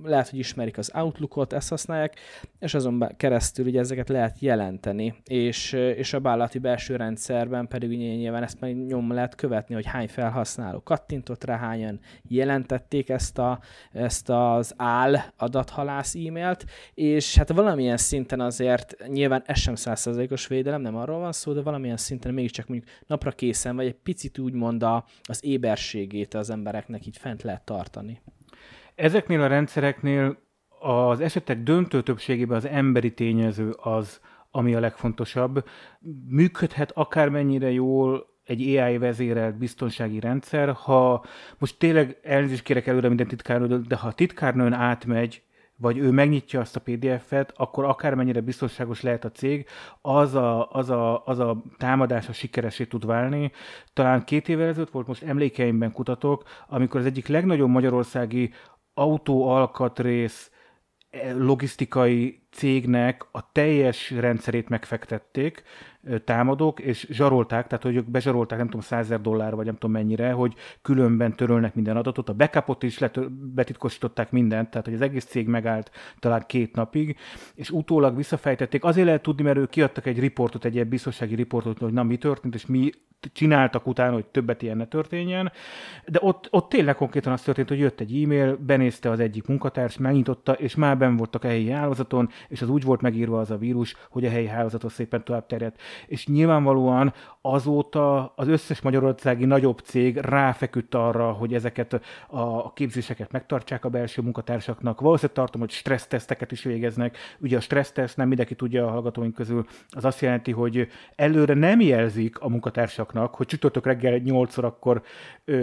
lehet, hogy ismerik az Outlookot, ezt használják, és azon keresztül ugye ezeket lehet jelenteni, és, és a vállalati belső rendszerben pedig nyilván ezt meg nyom lehet követni, hogy hány felhasználó kattintott rá, hányan jelentették ezt, a, ezt az áll adathalász e-mailt, és hát valamilyen szinten azért nyilván ez sem százszerzékos védelem, nem arról van szó, de valamilyen szinten mégiscsak mondjuk napra készen, vagy egy picit úgymond az éberségét az embereknek így fent lehet tartani. Ezeknél a rendszereknél az esetek döntő többségében az emberi tényező az, ami a legfontosabb. Működhet akármennyire jól egy AI vezérelt biztonsági rendszer, ha most tényleg elnézést kérek előre minden titkárnőről, de ha a titkárnőn átmegy, vagy ő megnyitja azt a PDF-et, akkor akármennyire biztonságos lehet a cég, az a, az a, az a támadása sikeresé tud válni. Talán két évvel ezelőtt volt, most emlékeimben kutatok, amikor az egyik legnagyobb magyarországi autóalkatrész eh, logisztikai cégnek a teljes rendszerét megfektették támadók, és zsarolták, tehát hogy ők bezsarolták nem tudom 100 dollár, vagy nem tudom mennyire, hogy különben törölnek minden adatot, a backupot is letör, betitkosították mindent, tehát hogy az egész cég megállt talán két napig, és utólag visszafejtették, azért lehet tudni, mert ők kiadtak egy riportot, egy ilyen biztonsági riportot, hogy na mi történt, és mi csináltak utána, hogy többet ilyen ne történjen, de ott, ott tényleg konkrétan az történt, hogy jött egy e-mail, benézte az egyik munkatárs, megnyitotta, és már ben voltak a helyi hálózaton, és az úgy volt megírva az a vírus, hogy a helyi hálózatot szépen tovább terjedt. És nyilvánvalóan azóta az összes magyarországi nagyobb cég ráfeküdt arra, hogy ezeket a képzéseket megtartsák a belső munkatársaknak. Valószínűleg tartom, hogy stresszteszteket is végeznek. Ugye a stresszteszt nem mindenki tudja a hallgatóink közül, az azt jelenti, hogy előre nem jelzik a munkatársak laknak, hogy csütörtök reggel 8 órakor ö,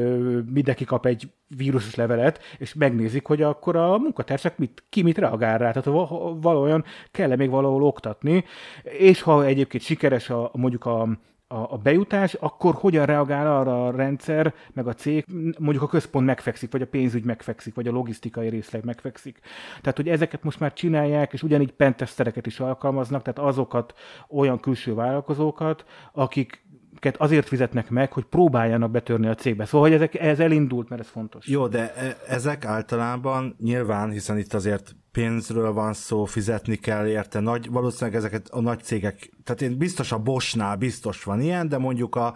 mindenki kap egy vírusos levelet, és megnézik, hogy akkor a munkatársak mit, ki mit reagál rá, tehát valójában kell -e még valahol oktatni, és ha egyébként sikeres a, mondjuk a a, bejutás, akkor hogyan reagál arra a rendszer, meg a cég, mondjuk a központ megfekszik, vagy a pénzügy megfekszik, vagy a logisztikai részleg megfekszik. Tehát, hogy ezeket most már csinálják, és ugyanígy pentestereket is alkalmaznak, tehát azokat olyan külső vállalkozókat, akik akiket azért fizetnek meg, hogy próbáljanak betörni a cégbe. Szóval, hogy ezek, ez elindult, mert ez fontos. Jó, de e, ezek általában nyilván, hiszen itt azért pénzről van szó, fizetni kell érte, nagy, valószínűleg ezeket a nagy cégek, tehát én biztos a Bosnál biztos van ilyen, de mondjuk a,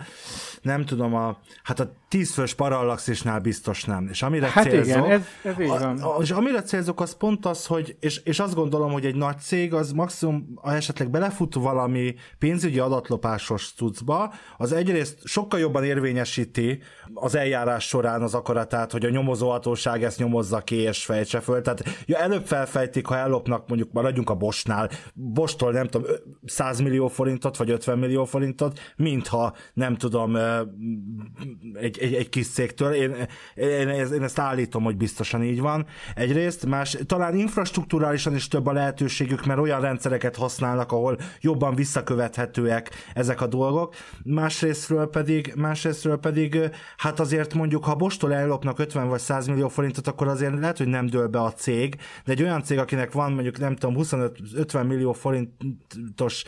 nem tudom, a, hát a tízfős parallaxisnál biztos nem. És amire hát célzok, igen, ez, ez így van. A, és amire célzok, az pont az, hogy, és, és azt gondolom, hogy egy nagy cég az maximum, ha esetleg belefut valami pénzügyi adatlopásos cuccba, az egyrészt sokkal jobban érvényesíti az eljárás során az akaratát, hogy a nyomozóhatóság ezt nyomozza ki és fejtse föl. Tehát ja, előbb fel elfejtik, ha ellopnak mondjuk, maradjunk a Bosnál, Bostól nem tudom, 100 millió forintot, vagy 50 millió forintot, mintha nem tudom, egy, egy, egy kis cégtől. Én, én, én ezt állítom, hogy biztosan így van. Egyrészt, más, talán infrastruktúrálisan is több a lehetőségük, mert olyan rendszereket használnak, ahol jobban visszakövethetőek ezek a dolgok. Másrésztről pedig, másrésztről pedig, hát azért mondjuk, ha Bostól ellopnak 50 vagy 100 millió forintot, akkor azért lehet, hogy nem dől be a cég, de egy olyan olyan cég, akinek van mondjuk nem tudom 25-50 millió forintos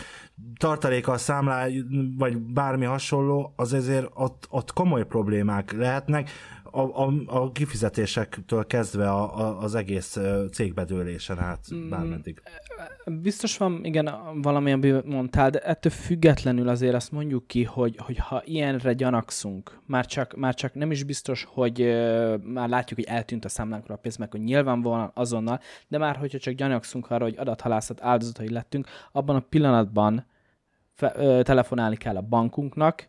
tartaléka a számláj, vagy bármi hasonló, az ezért ott, ott komoly problémák lehetnek a, a, a kifizetésektől kezdve a, a, az egész cégbedőlésen át mm. bármeddig. Biztos van, igen, valamilyen bővet mondtál, de ettől függetlenül azért azt mondjuk ki, hogy, hogy ha ilyenre gyanakszunk, már csak, már csak nem is biztos, hogy már látjuk, hogy eltűnt a számlánkra a pénz, meg hogy nyilván volna azonnal, de már hogyha csak gyanakszunk arra, hogy adathalászat áldozatai lettünk, abban a pillanatban fe, ö, telefonálni kell a bankunknak,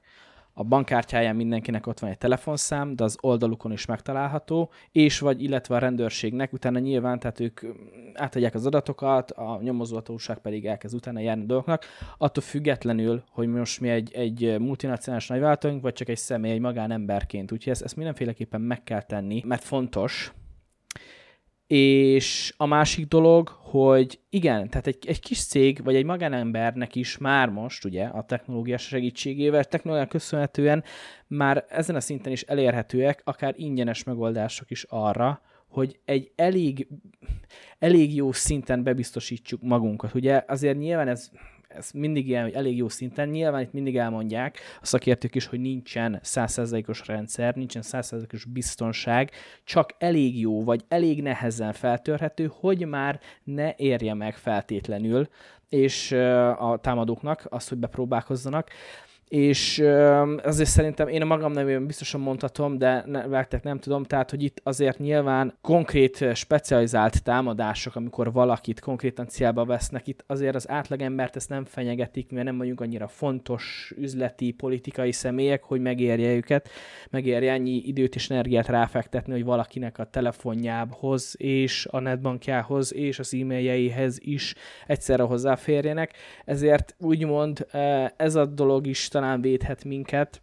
a bankkártyáján mindenkinek ott van egy telefonszám, de az oldalukon is megtalálható, és vagy illetve a rendőrségnek, utána nyilván, tehát ők mm, átadják az adatokat, a nyomozóhatóság pedig elkezd utána járni a dolgoknak, attól függetlenül, hogy most mi egy, egy multinacionális nagyváltóink, vagy csak egy személy, egy magánemberként. Úgyhogy ezt, ezt mindenféleképpen meg kell tenni, mert fontos, és a másik dolog, hogy igen, tehát egy, egy kis cég, vagy egy magánembernek is már most, ugye, a technológia segítségével, technológián köszönhetően már ezen a szinten is elérhetőek akár ingyenes megoldások is arra, hogy egy elég, elég jó szinten bebiztosítsuk magunkat. Ugye azért nyilván ez ez mindig ilyen, hogy elég jó szinten. Nyilván itt mindig elmondják a szakértők is, hogy nincsen százszerzalékos rendszer, nincsen százszerzalékos biztonság, csak elég jó, vagy elég nehezen feltörhető, hogy már ne érje meg feltétlenül és a támadóknak azt, hogy bepróbálkozzanak és azért szerintem én a magam nevében biztosan mondhatom, de ne, nem tudom, tehát hogy itt azért nyilván konkrét specializált támadások, amikor valakit konkrétan célba vesznek, itt azért az átlagembert ezt nem fenyegetik, mert nem vagyunk annyira fontos üzleti, politikai személyek, hogy megérje őket, megérje ennyi időt és energiát ráfektetni, hogy valakinek a telefonjához és a netbankjához és az e-mailjeihez is egyszerre hozzáférjenek, ezért úgymond ez a dolog is talán védhet minket.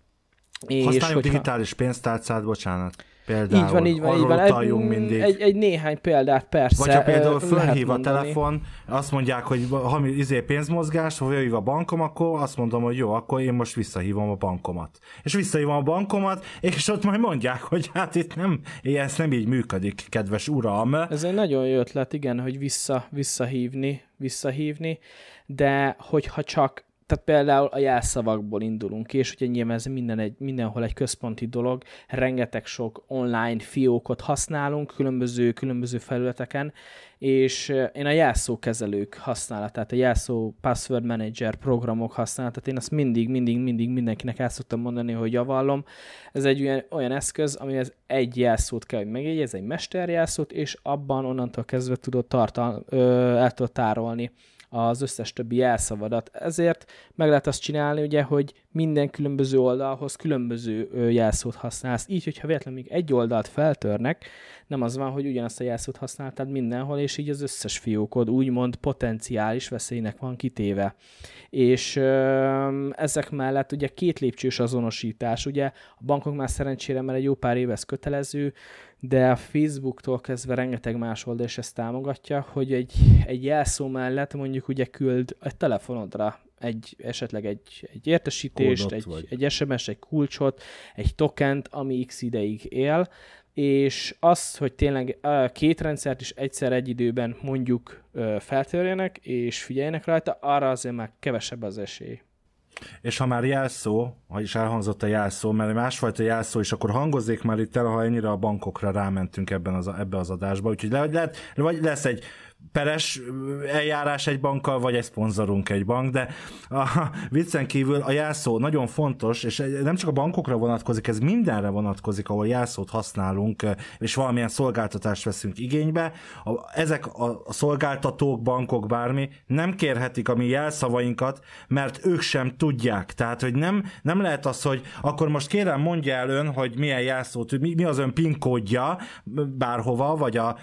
És Használjunk hogyha... digitális pénztárcát, bocsánat. Például, így van, így van, így van. Egy, mindig. Egy, egy, néhány példát persze. Vagy ha például fölhív a telefon, azt mondják, hogy ha mi izé pénzmozgás, ha jöjj a bankom, akkor azt mondom, hogy jó, akkor én most visszahívom a bankomat. És visszahívom a bankomat, és ott majd mondják, hogy hát itt nem, ez nem így működik, kedves uram. Ez egy nagyon jó ötlet, igen, hogy vissza, visszahívni, visszahívni, de hogyha csak tehát például a jelszavakból indulunk ki, és ugye nyilván ez minden egy, mindenhol egy központi dolog, rengeteg sok online fiókot használunk különböző, különböző felületeken, és eh, én a jelszókezelők használatát, a jelszó password manager programok használatát, én azt mindig, mindig, mindig mindenkinek el szoktam mondani, hogy javallom. Ez egy olyan, olyan eszköz, az egy jelszót kell, hogy megjegyez, egy mesterjelszót, és abban onnantól kezdve tudod tartal, ö, el tudod tárolni az összes többi jelszavadat. Ezért meg lehet azt csinálni, ugye, hogy minden különböző oldalhoz különböző jelszót használsz. Így, hogyha véletlenül még egy oldalt feltörnek, nem az van, hogy ugyanazt a jelszót használtad mindenhol, és így az összes fiókod úgymond potenciális veszélynek van kitéve. És ezek mellett ugye két lépcsős azonosítás, ugye a bankok már szerencsére már egy jó pár éves kötelező, de a Facebooktól kezdve rengeteg más oldal is ezt támogatja, hogy egy, egy jelszó mellett mondjuk ugye küld egy telefonodra egy, esetleg egy, egy értesítést, egy, egy SMS, egy kulcsot, egy tokent, ami x ideig él, és az, hogy tényleg két rendszert is egyszer egy időben mondjuk feltörjenek és figyeljenek rajta, arra azért már kevesebb az esély. És ha már jelszó, ha is elhangzott a jelszó, mert másfajta jelszó is, akkor hangozzék már itt el, ha ennyire a bankokra rámentünk ebben az, ebbe az adásba. Úgyhogy le, lehet, vagy lesz egy peres eljárás egy bankkal, vagy egy szponzorunk egy bank, de a viccen kívül a jelszó nagyon fontos, és nem csak a bankokra vonatkozik, ez mindenre vonatkozik, ahol jelszót használunk, és valamilyen szolgáltatást veszünk igénybe. A, ezek a, a szolgáltatók, bankok, bármi nem kérhetik a mi jelszavainkat, mert ők sem tudják. Tehát, hogy nem, nem lehet az, hogy akkor most kérem mondja el ön, hogy milyen jelszót, mi, mi az ön PIN kódja bárhova, vagy a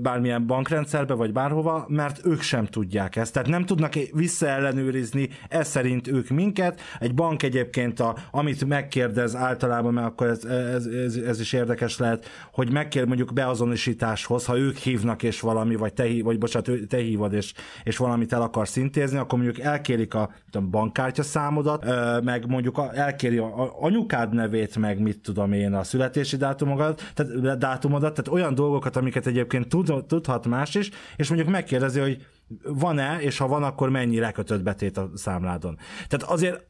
bármilyen bankrendszerbe, vagy vagy bárhova, mert ők sem tudják ezt. Tehát nem tudnak visszaellenőrizni ez szerint ők minket. Egy bank egyébként, a, amit megkérdez általában, mert akkor ez, ez, ez, ez is érdekes lehet, hogy megkér mondjuk beazonosításhoz, ha ők hívnak és valami, vagy te, vagy bocsánat, te hívod és, és valamit el akarsz intézni, akkor mondjuk elkérik a tudom, bankkártya számodat, meg mondjuk elkéri a anyukád nevét, meg mit tudom én, a születési dátumodat, tehát, dátumodat, tehát olyan dolgokat, amiket egyébként tud, tudhat más is, és mondjuk megkérdezi, hogy van-e, és ha van, akkor mennyi lekötött betét a számládon. Tehát azért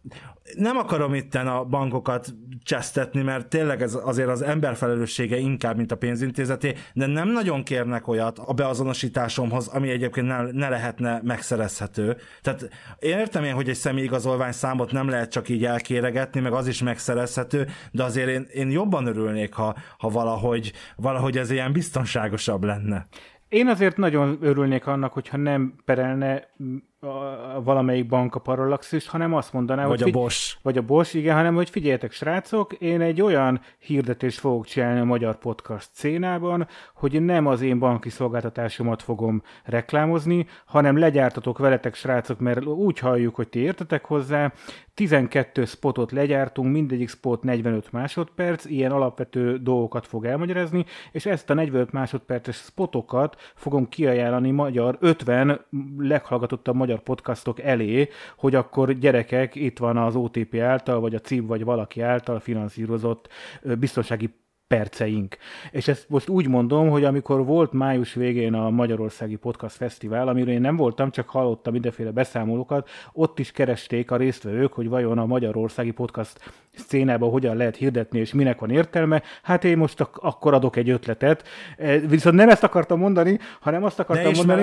nem akarom itten a bankokat csesztetni, mert tényleg ez azért az ember felelőssége inkább, mint a pénzintézeté, de nem nagyon kérnek olyat a beazonosításomhoz, ami egyébként ne, ne lehetne megszerezhető. Tehát értem én, hogy egy személyigazolvány számot nem lehet csak így elkéregetni, meg az is megszerezhető, de azért én, én jobban örülnék, ha, ha valahogy, valahogy ez ilyen biztonságosabb lenne. Én azért nagyon örülnék annak, hogyha nem perelne mm, a, a valamelyik bank a parallaxist, hanem azt mondaná, vagy hogy... a Bosch. Vagy a Bosch, igen, hanem hogy figyeljetek, srácok, én egy olyan hirdetést fogok csinálni a magyar podcast szénában, hogy nem az én banki szolgáltatásomat fogom reklámozni, hanem legyártatok veletek, srácok, mert úgy halljuk, hogy ti értetek hozzá, 12 spotot legyártunk, mindegyik spot 45 másodperc, ilyen alapvető dolgokat fog elmagyarázni, és ezt a 45 másodperces spotokat fogom kiajánlani magyar 50 leghallgatottabb magyar podcastok elé, hogy akkor gyerekek, itt van az OTP által, vagy a CIP, vagy valaki által finanszírozott biztonsági perceink. És ezt most úgy mondom, hogy amikor volt május végén a Magyarországi Podcast Fesztivál, amiről én nem voltam, csak hallottam mindenféle beszámolókat, ott is keresték a résztvevők, hogy vajon a Magyarországi Podcast szcénában hogyan lehet hirdetni, és minek van értelme. Hát én most ak- akkor adok egy ötletet. E, viszont nem ezt akartam mondani, hanem azt akartam mondani...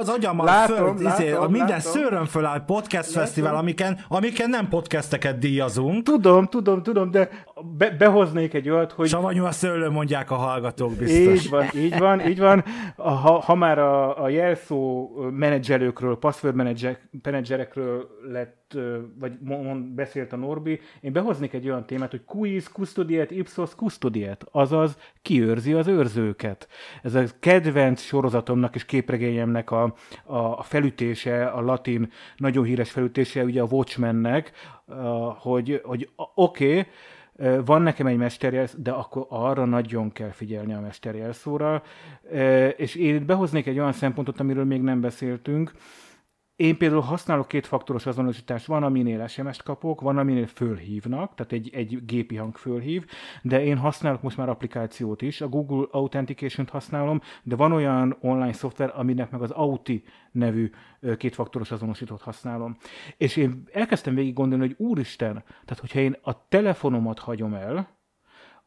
Az agyam látom, föl, izé, látom, minden látom. szőrön föláll podcast látom. fesztivál, amiken, amiken nem podcasteket díjazunk. Tudom, tudom, tudom, de be, behoznék egy olyat, hogy... Savanyú a szőlő, mondják a hallgatók biztos. Így van, így van, így van. Ha, ha már a, a jelszó menedzselőkről, password menedzserekről lett, vagy mond, beszélt a Norbi, én behoznék egy olyan témát, hogy quiz, custodiet, ipsos, custodiet, azaz kiőrzi az őrzőket. Ez a kedvenc sorozatomnak és képregényemnek a, a, a felütése, a latin nagyon híres felütése, ugye a Watchmennek, hogy, hogy oké, okay, van nekem egy mesterjelszó, de akkor arra nagyon kell figyelni a mesterjelszóra. És én behoznék egy olyan szempontot, amiről még nem beszéltünk, én például használok kétfaktoros azonosítást, van aminél SMS-t kapok, van aminél fölhívnak, tehát egy, egy gépi hang fölhív, de én használok most már applikációt is, a Google Authentication-t használom, de van olyan online szoftver, aminek meg az Auti nevű kétfaktoros azonosítót használom. És én elkezdtem végig gondolni, hogy úristen, tehát hogyha én a telefonomat hagyom el,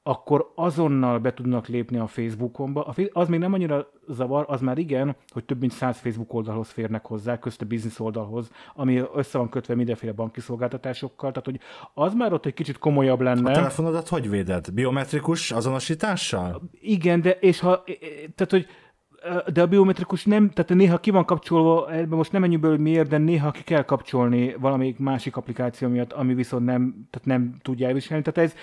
akkor azonnal be tudnak lépni a Facebookomba. A, az még nem annyira zavar, az már igen, hogy több mint száz Facebook oldalhoz férnek hozzá, közt a biznisz oldalhoz, ami össze van kötve mindenféle banki szolgáltatásokkal, tehát hogy az már ott egy kicsit komolyabb lenne. A telefonodat hogy véded? Biometrikus azonosítással? Igen, de és ha, e- e- tehát hogy de a biometrikus nem, tehát néha ki van kapcsolva, ebben most nem menjünk hogy miért, de néha ki kell kapcsolni valamelyik másik applikáció miatt, ami viszont nem, tehát nem tudja elviselni. Tehát ez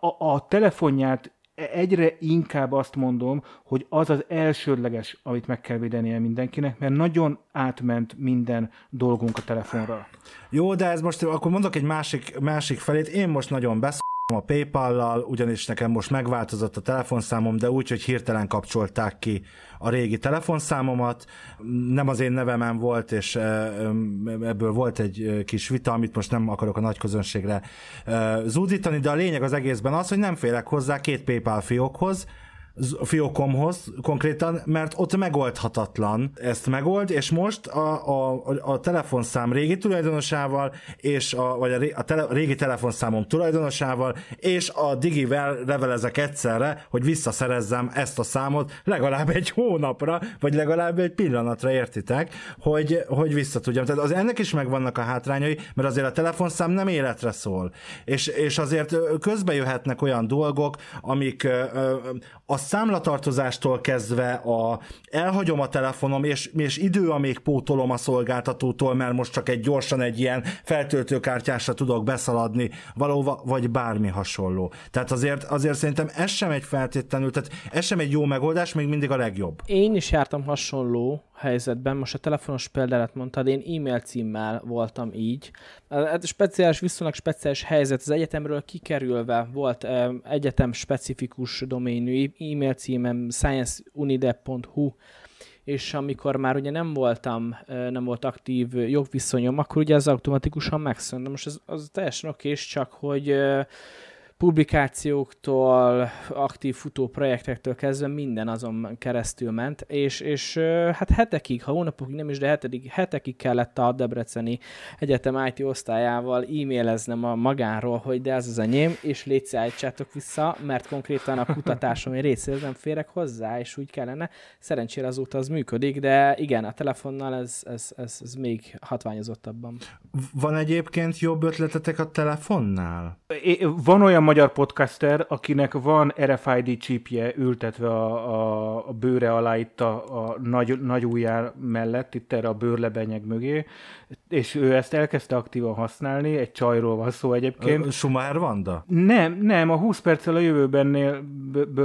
a, a telefonját e, egyre inkább azt mondom, hogy az az elsődleges, amit meg kell védenie mindenkinek, mert nagyon átment minden dolgunk a telefonra. Jó, de ez most, akkor mondok egy másik, másik felét. Én most nagyon besz a PayPal-lal, ugyanis nekem most megváltozott a telefonszámom, de úgy, hogy hirtelen kapcsolták ki a régi telefonszámomat. Nem az én nevemen volt, és ebből volt egy kis vita, amit most nem akarok a nagy közönségre zúdítani, de a lényeg az egészben az, hogy nem félek hozzá két PayPal fiókhoz, fiókomhoz konkrétan, mert ott megoldhatatlan. Ezt megold, és most a, a, a telefonszám régi tulajdonosával, és a, vagy a, a tele, régi telefonszámom tulajdonosával, és a digivel levelezek egyszerre, hogy visszaszerezzem ezt a számot legalább egy hónapra, vagy legalább egy pillanatra, értitek, hogy, hogy visszatudjam. Tehát az ennek is megvannak a hátrányai, mert azért a telefonszám nem életre szól. És, és azért közbe jöhetnek olyan dolgok, amik ö, ö, azt számlatartozástól kezdve a elhagyom a telefonom, és, és idő, amíg pótolom a szolgáltatótól, mert most csak egy gyorsan egy ilyen feltöltőkártyásra tudok beszaladni, valóva, vagy bármi hasonló. Tehát azért, azért szerintem ez sem egy feltétlenül, tehát ez sem egy jó megoldás, még mindig a legjobb. Én is jártam hasonló helyzetben, most a telefonos példát mondtad, én e-mail címmel voltam így. Ez hát speciális, viszonylag speciális helyzet, az egyetemről kikerülve volt eh, egyetem specifikus doménű e-mail címem scienceunidep.hu, és amikor már ugye nem voltam, nem volt aktív jogviszonyom, akkor ugye ez automatikusan megszűnt. De most ez az teljesen oké, és csak hogy publikációktól, aktív futó projektektől kezdve minden azon keresztül ment, és, és hát hetekig, ha hónapokig nem is, de hetedik, hetekig kellett a Debreceni Egyetem IT osztályával e-maileznem a magáról, hogy de ez az enyém, és légy vissza, mert konkrétan a kutatásom egy részéhez nem férek hozzá, és úgy kellene. Szerencsére azóta az működik, de igen, a telefonnal ez, ez, ez, ez még hatványozottabban. Van egyébként jobb ötletetek a telefonnál? É, van olyan magyar podcaster, akinek van RFID csípje ültetve a, a, a bőre alá itt a, a nagy, nagy ujjár mellett, itt erre a bőrlebenyeg mögé, és ő ezt elkezdte aktívan használni, egy csajról van szó egyébként. A, Sumár Vanda? Nem, nem, a 20 perccel a jövőbennél b-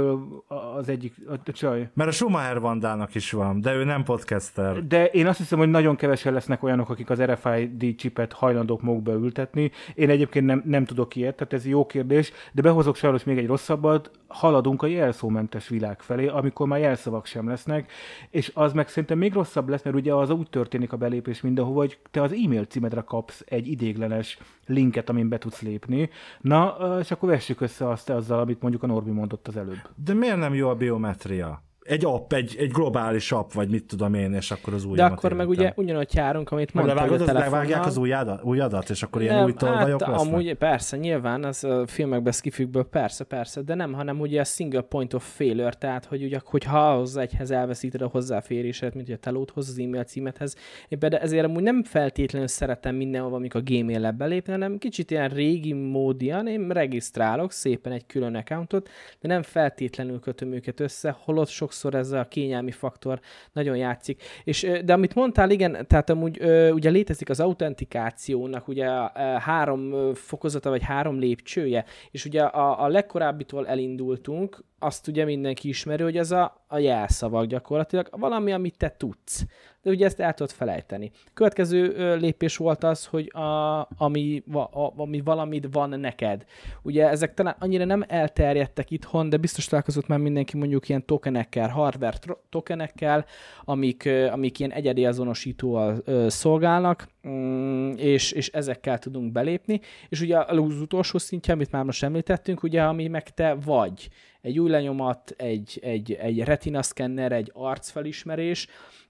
az egyik, a csaj. Mert a Sumár Vandának is van, de ő nem podcaster. De én azt hiszem, hogy nagyon kevesen lesznek olyanok, akik az RFID csipet hajlandók magukba ültetni. Én egyébként nem, nem tudok ilyet, tehát ez jó kérdés de behozok sajnos még egy rosszabbat, haladunk a jelszómentes világ felé, amikor már jelszavak sem lesznek, és az meg szerintem még rosszabb lesz, mert ugye az úgy történik a belépés mindenhova, hogy te az e-mail címedre kapsz egy idéglenes linket, amin be tudsz lépni. Na, és akkor vessük össze azt azzal, amit mondjuk a Norbi mondott az előbb. De miért nem jó a biometria? egy app, egy, egy globális app, vagy mit tudom én, és akkor az új. De akkor meg ugye ugyanott járunk, amit mondtál a telefonnal. Levágják az újadat, újadat és akkor nem, ilyen új tolvajok hát, lesznek? Amúgy persze, nyilván, az a filmekben, skifükből persze, persze, de nem, hanem ugye a single point of failure, tehát hogy ugye, hogyha az egyhez elveszíted a hozzáférését mint ugye a telódhoz, az e-mail címethez, de ezért amúgy nem feltétlenül szeretem mindenhova, amikor a Gmail-le belépni, hanem kicsit ilyen régi módian, én regisztrálok szépen egy külön accountot, de nem feltétlenül kötöm őket össze, holott sok sokszor ez a kényelmi faktor nagyon játszik. És, de amit mondtál, igen, tehát amúgy ugye létezik az autentikációnak ugye a három fokozata, vagy három lépcsője, és ugye a, a legkorábbitól elindultunk, azt ugye mindenki ismeri, hogy ez a, a jelszavak gyakorlatilag, valami, amit te tudsz de ugye ezt el tudod felejteni. Következő lépés volt az, hogy a, ami, a, ami valamit van neked. Ugye ezek talán annyira nem elterjedtek itthon, de biztos találkozott már mindenki mondjuk ilyen tokenekkel, hardware tokenekkel, amik, amik ilyen egyedi azonosítóval szolgálnak, mm, és, és ezekkel tudunk belépni. És ugye az utolsó szintje, amit már most említettünk, ugye, ami meg te vagy. Egy új lenyomat, egy, egy, egy retina szkenner, egy arcfelismerés,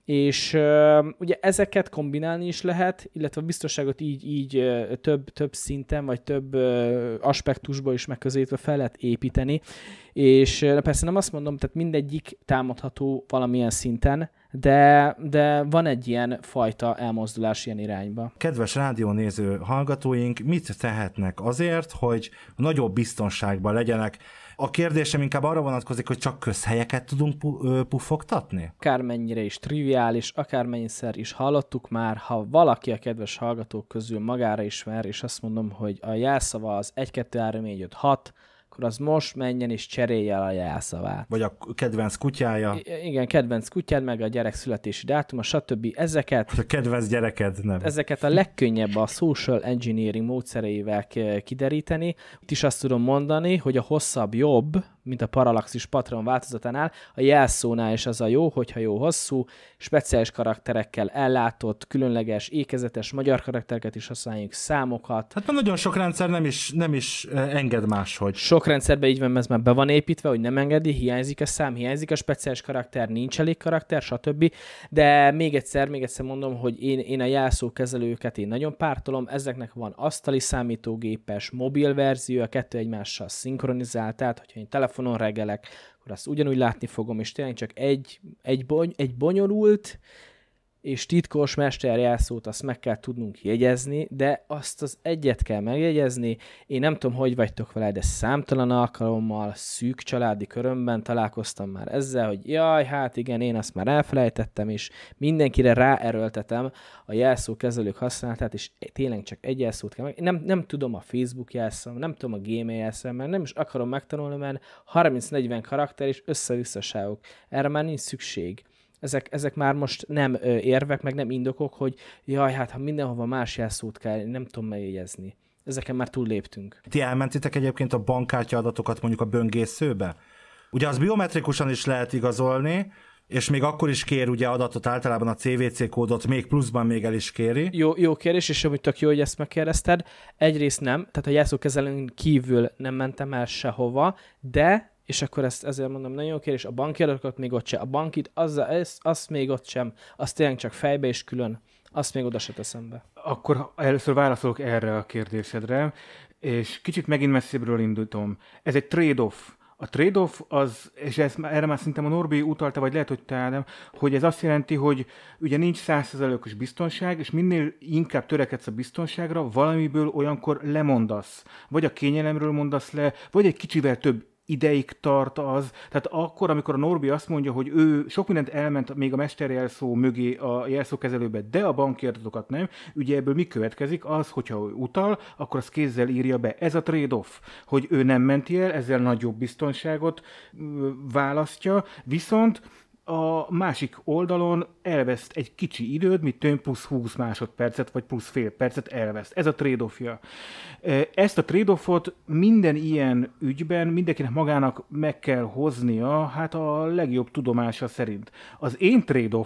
és uh, ugye ezeket kombinálni is lehet, illetve a biztonságot így, így több, több szinten, vagy több uh, aspektusba is megközelítve fel lehet építeni, és uh, persze nem azt mondom, tehát mindegyik támadható valamilyen szinten, de, de van egy ilyen fajta elmozdulás ilyen irányba. Kedves rádiónéző hallgatóink, mit tehetnek azért, hogy nagyobb biztonságban legyenek a kérdésem inkább arra vonatkozik, hogy csak közhelyeket tudunk pu- puffogtatni? Akármennyire is triviális, akármennyiszer is hallottuk már, ha valaki a kedves hallgatók közül magára ismer, és azt mondom, hogy a jelszava az 1, 2, 3, 4, 5, 6, akkor az most menjen és cserélje el a jelszavát. Vagy a kedvenc kutyája. I- igen, kedvenc kutyád, meg a gyerek születési dátuma, stb. Ezeket... a kedvenc gyereked, nem. Ezeket a legkönnyebb a social engineering módszereivel kideríteni. Itt is azt tudom mondani, hogy a hosszabb jobb, mint a Parallaxis patron változatánál, a jelszónál is az a jó, hogyha jó hosszú, speciális karakterekkel ellátott, különleges, ékezetes magyar karaktereket is használjuk, számokat. Hát már nagyon sok rendszer nem is, nem is eh, enged máshogy. Sok rendszerben így van, ez már be van építve, hogy nem engedi, hiányzik a szám, hiányzik a speciális karakter, nincs elég karakter, stb. De még egyszer, még egyszer mondom, hogy én, én a jelszó kezelőket én nagyon pártolom, ezeknek van asztali számítógépes, mobil verzió, a kettő egymással szinkronizált, tehát hogyha én telefon telefonon reggelek, akkor azt ugyanúgy látni fogom, és tényleg csak egy, egy, bony, egy bonyolult, és titkos mesterjelszót azt meg kell tudnunk jegyezni, de azt az egyet kell megjegyezni. Én nem tudom, hogy vagytok vele, de számtalan alkalommal szűk családi körömben találkoztam már ezzel, hogy jaj, hát igen, én azt már elfelejtettem, és mindenkire ráerőltetem a jelszókezelők használatát, és tényleg csak egy jelszót kell meg. Nem, nem tudom a Facebook jelszám, nem tudom a Gmail jelszám, mert nem is akarom megtanulni, mert 30-40 karakter és össze-visszaságok. Erre már nincs szükség ezek, ezek már most nem érvek, meg nem indokok, hogy jaj, hát ha mindenhova más jelszót kell, nem tudom megjegyezni. Ezeken már túlléptünk. Ti elmentitek egyébként a bankkártya adatokat mondjuk a böngészőbe? Ugye az biometrikusan is lehet igazolni, és még akkor is kér ugye adatot, általában a CVC kódot még pluszban még el is kéri. Jó, jó kérdés, és amúgy tök jó, hogy ezt megkérdezted. Egyrészt nem, tehát a jelszókezelőn kívül nem mentem el sehova, de és akkor ezt ezért mondom, nagyon jó kérdés, a banki adatokat még ott sem, a bankit, az, az, az még ott sem, azt tényleg csak fejbe és külön, azt még oda se teszem be. Akkor először válaszolok erre a kérdésedre, és kicsit megint messzebbről indítom. Ez egy trade-off, a trade-off az, és ez erre már szerintem a Norbi utalta, vagy lehet, hogy te nem, hogy ez azt jelenti, hogy ugye nincs százszerzelőkös biztonság, és minél inkább törekedsz a biztonságra, valamiből olyankor lemondasz. Vagy a kényelemről mondasz le, vagy egy kicsivel több ideig tart az. Tehát akkor, amikor a Norbi azt mondja, hogy ő sok mindent elment még a mesterjelszó mögé a jelszókezelőbe, de a banki adatokat nem, ugye ebből mi következik? Az, hogyha ő utal, akkor az kézzel írja be. Ez a trade-off, hogy ő nem menti el, ezzel nagyobb biztonságot választja, viszont a másik oldalon elveszt egy kicsi időd, mint tőn plusz 20 másodpercet, vagy plusz fél percet elveszt. Ez a trade -ja. Ezt a trade minden ilyen ügyben mindenkinek magának meg kell hoznia, hát a legjobb tudomása szerint. Az én trade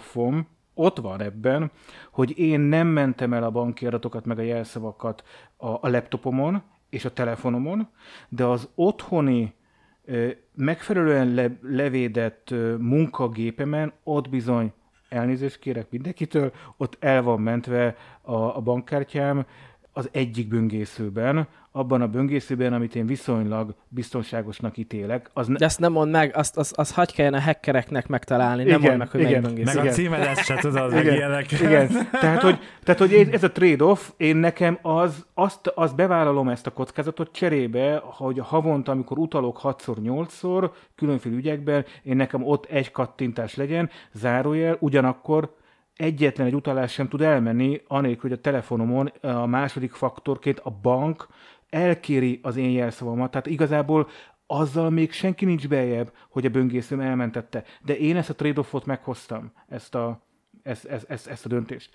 ott van ebben, hogy én nem mentem el a banki adatokat, meg a jelszavakat a laptopomon és a telefonomon, de az otthoni megfelelően le, levédett munkagépemen ott bizony elnézést kérek mindenkitől, ott el van mentve a, a bankkártyám az egyik böngészőben, abban a böngészőben, amit én viszonylag biztonságosnak ítélek. Az ne... De ezt nem mond meg, azt, azt, azt hagyj kelljen a hackereknek megtalálni, nem mondd meg, hogy igen, melyik Meg a címed, ezt se tudod, igen, ilyenek. Igen. Tehát, hogy, tehát, hogy én, ez a trade-off, én nekem az, azt, azt bevállalom ezt a kockázatot cserébe, hogy a havonta, amikor utalok 6-szor, 8-szor, különféle ügyekben, én nekem ott egy kattintás legyen, zárójel, ugyanakkor egyetlen egy utalás sem tud elmenni, anélkül, hogy a telefonomon a második faktorként a bank elkéri az én jelszavamat, tehát igazából azzal még senki nincs bejebb, hogy a böngészőm elmentette. De én ezt a trade-offot meghoztam, ezt a, ezt, ezt, ezt, ezt a döntést.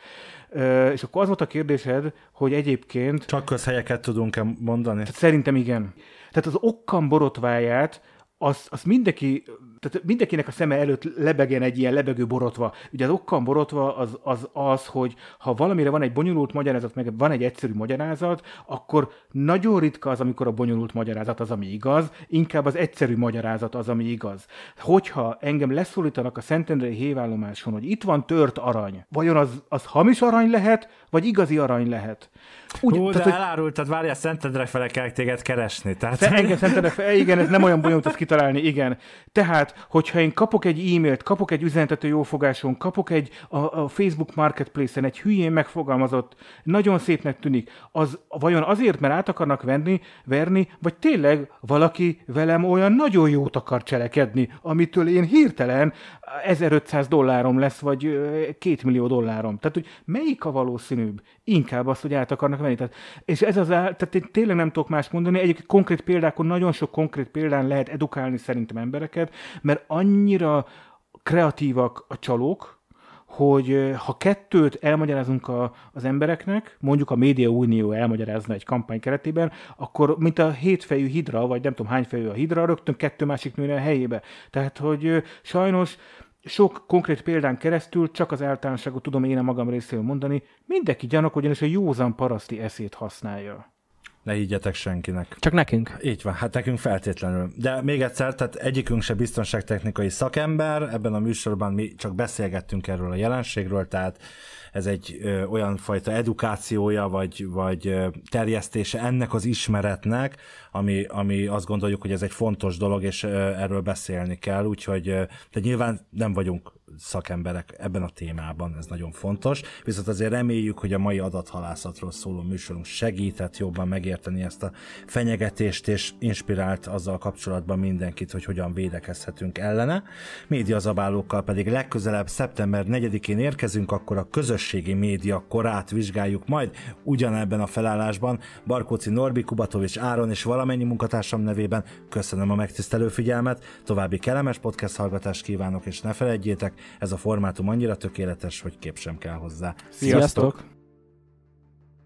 Ö, és akkor az volt a kérdésed, hogy egyébként... Csak közhelyeket tudunk-e mondani? Tehát szerintem igen. Tehát az okkam borotváját az, az mindenki, tehát mindenkinek a szeme előtt lebegjen egy ilyen lebegő borotva. Ugye az okkan borotva az, az az, hogy ha valamire van egy bonyolult magyarázat, meg van egy egyszerű magyarázat, akkor nagyon ritka az, amikor a bonyolult magyarázat az, ami igaz, inkább az egyszerű magyarázat az, ami igaz. Hogyha engem leszólítanak a Szentendrei hévállomáson, hogy itt van tört arany, vajon az, az hamis arany lehet, vagy igazi arany lehet. Úgy, Hú, tehát, de hogy... elárultad, a Szentedre fele kell téged keresni. Tehát... Te, engem Szentedre fele, igen, ez nem olyan bonyolult ezt kitalálni, igen. Tehát, hogyha én kapok egy e-mailt, kapok egy üzenetet a jófogáson, kapok egy a, a Facebook Marketplace-en egy hülyén megfogalmazott, nagyon szépnek tűnik, az vajon azért, mert át akarnak venni, verni, vagy tényleg valaki velem olyan nagyon jót akar cselekedni, amitől én hirtelen 1500 dollárom lesz, vagy 2 millió dollárom. Tehát, hogy melyik a valószínű valószínűbb. Inkább az, hogy át akarnak venni. Tehát, és ez az, áll, tehát én tényleg nem tudok más mondani, Egyik konkrét példákon, nagyon sok konkrét példán lehet edukálni szerintem embereket, mert annyira kreatívak a csalók, hogy ha kettőt elmagyarázunk a, az embereknek, mondjuk a Média Unió elmagyarázna egy kampány keretében, akkor mint a hétfejű hidra, vagy nem tudom hány fejű a hidra, rögtön kettő másik nőne a helyébe. Tehát, hogy sajnos sok konkrét példán keresztül csak az eltánságot tudom én a magam részéről mondani, mindenki gyanok, ugyanis a józan paraszti eszét használja. Ne higgyetek senkinek. Csak nekünk. Így van, hát nekünk feltétlenül. De még egyszer, tehát egyikünk se biztonságtechnikai szakember, ebben a műsorban mi csak beszélgettünk erről a jelenségről, tehát ez egy ö, olyan fajta edukációja, vagy, vagy ö, terjesztése ennek az ismeretnek, ami, ami azt gondoljuk, hogy ez egy fontos dolog, és ö, erről beszélni kell, úgyhogy ö, de nyilván nem vagyunk szakemberek ebben a témában, ez nagyon fontos, viszont azért reméljük, hogy a mai adathalászatról szóló műsorunk segített jobban megérteni ezt a fenyegetést, és inspirált azzal kapcsolatban mindenkit, hogy hogyan védekezhetünk ellene. Médiazabálókkal pedig legközelebb szeptember 4-én érkezünk, akkor a közös közösségi média korát vizsgáljuk majd ugyanebben a felállásban. Barkóci Norbi, Kubatovics Áron és valamennyi munkatársam nevében köszönöm a megtisztelő figyelmet, további kellemes podcast hallgatást kívánok, és ne felejtjétek, ez a formátum annyira tökéletes, hogy kép sem kell hozzá. Sziasztok! Sziasztok!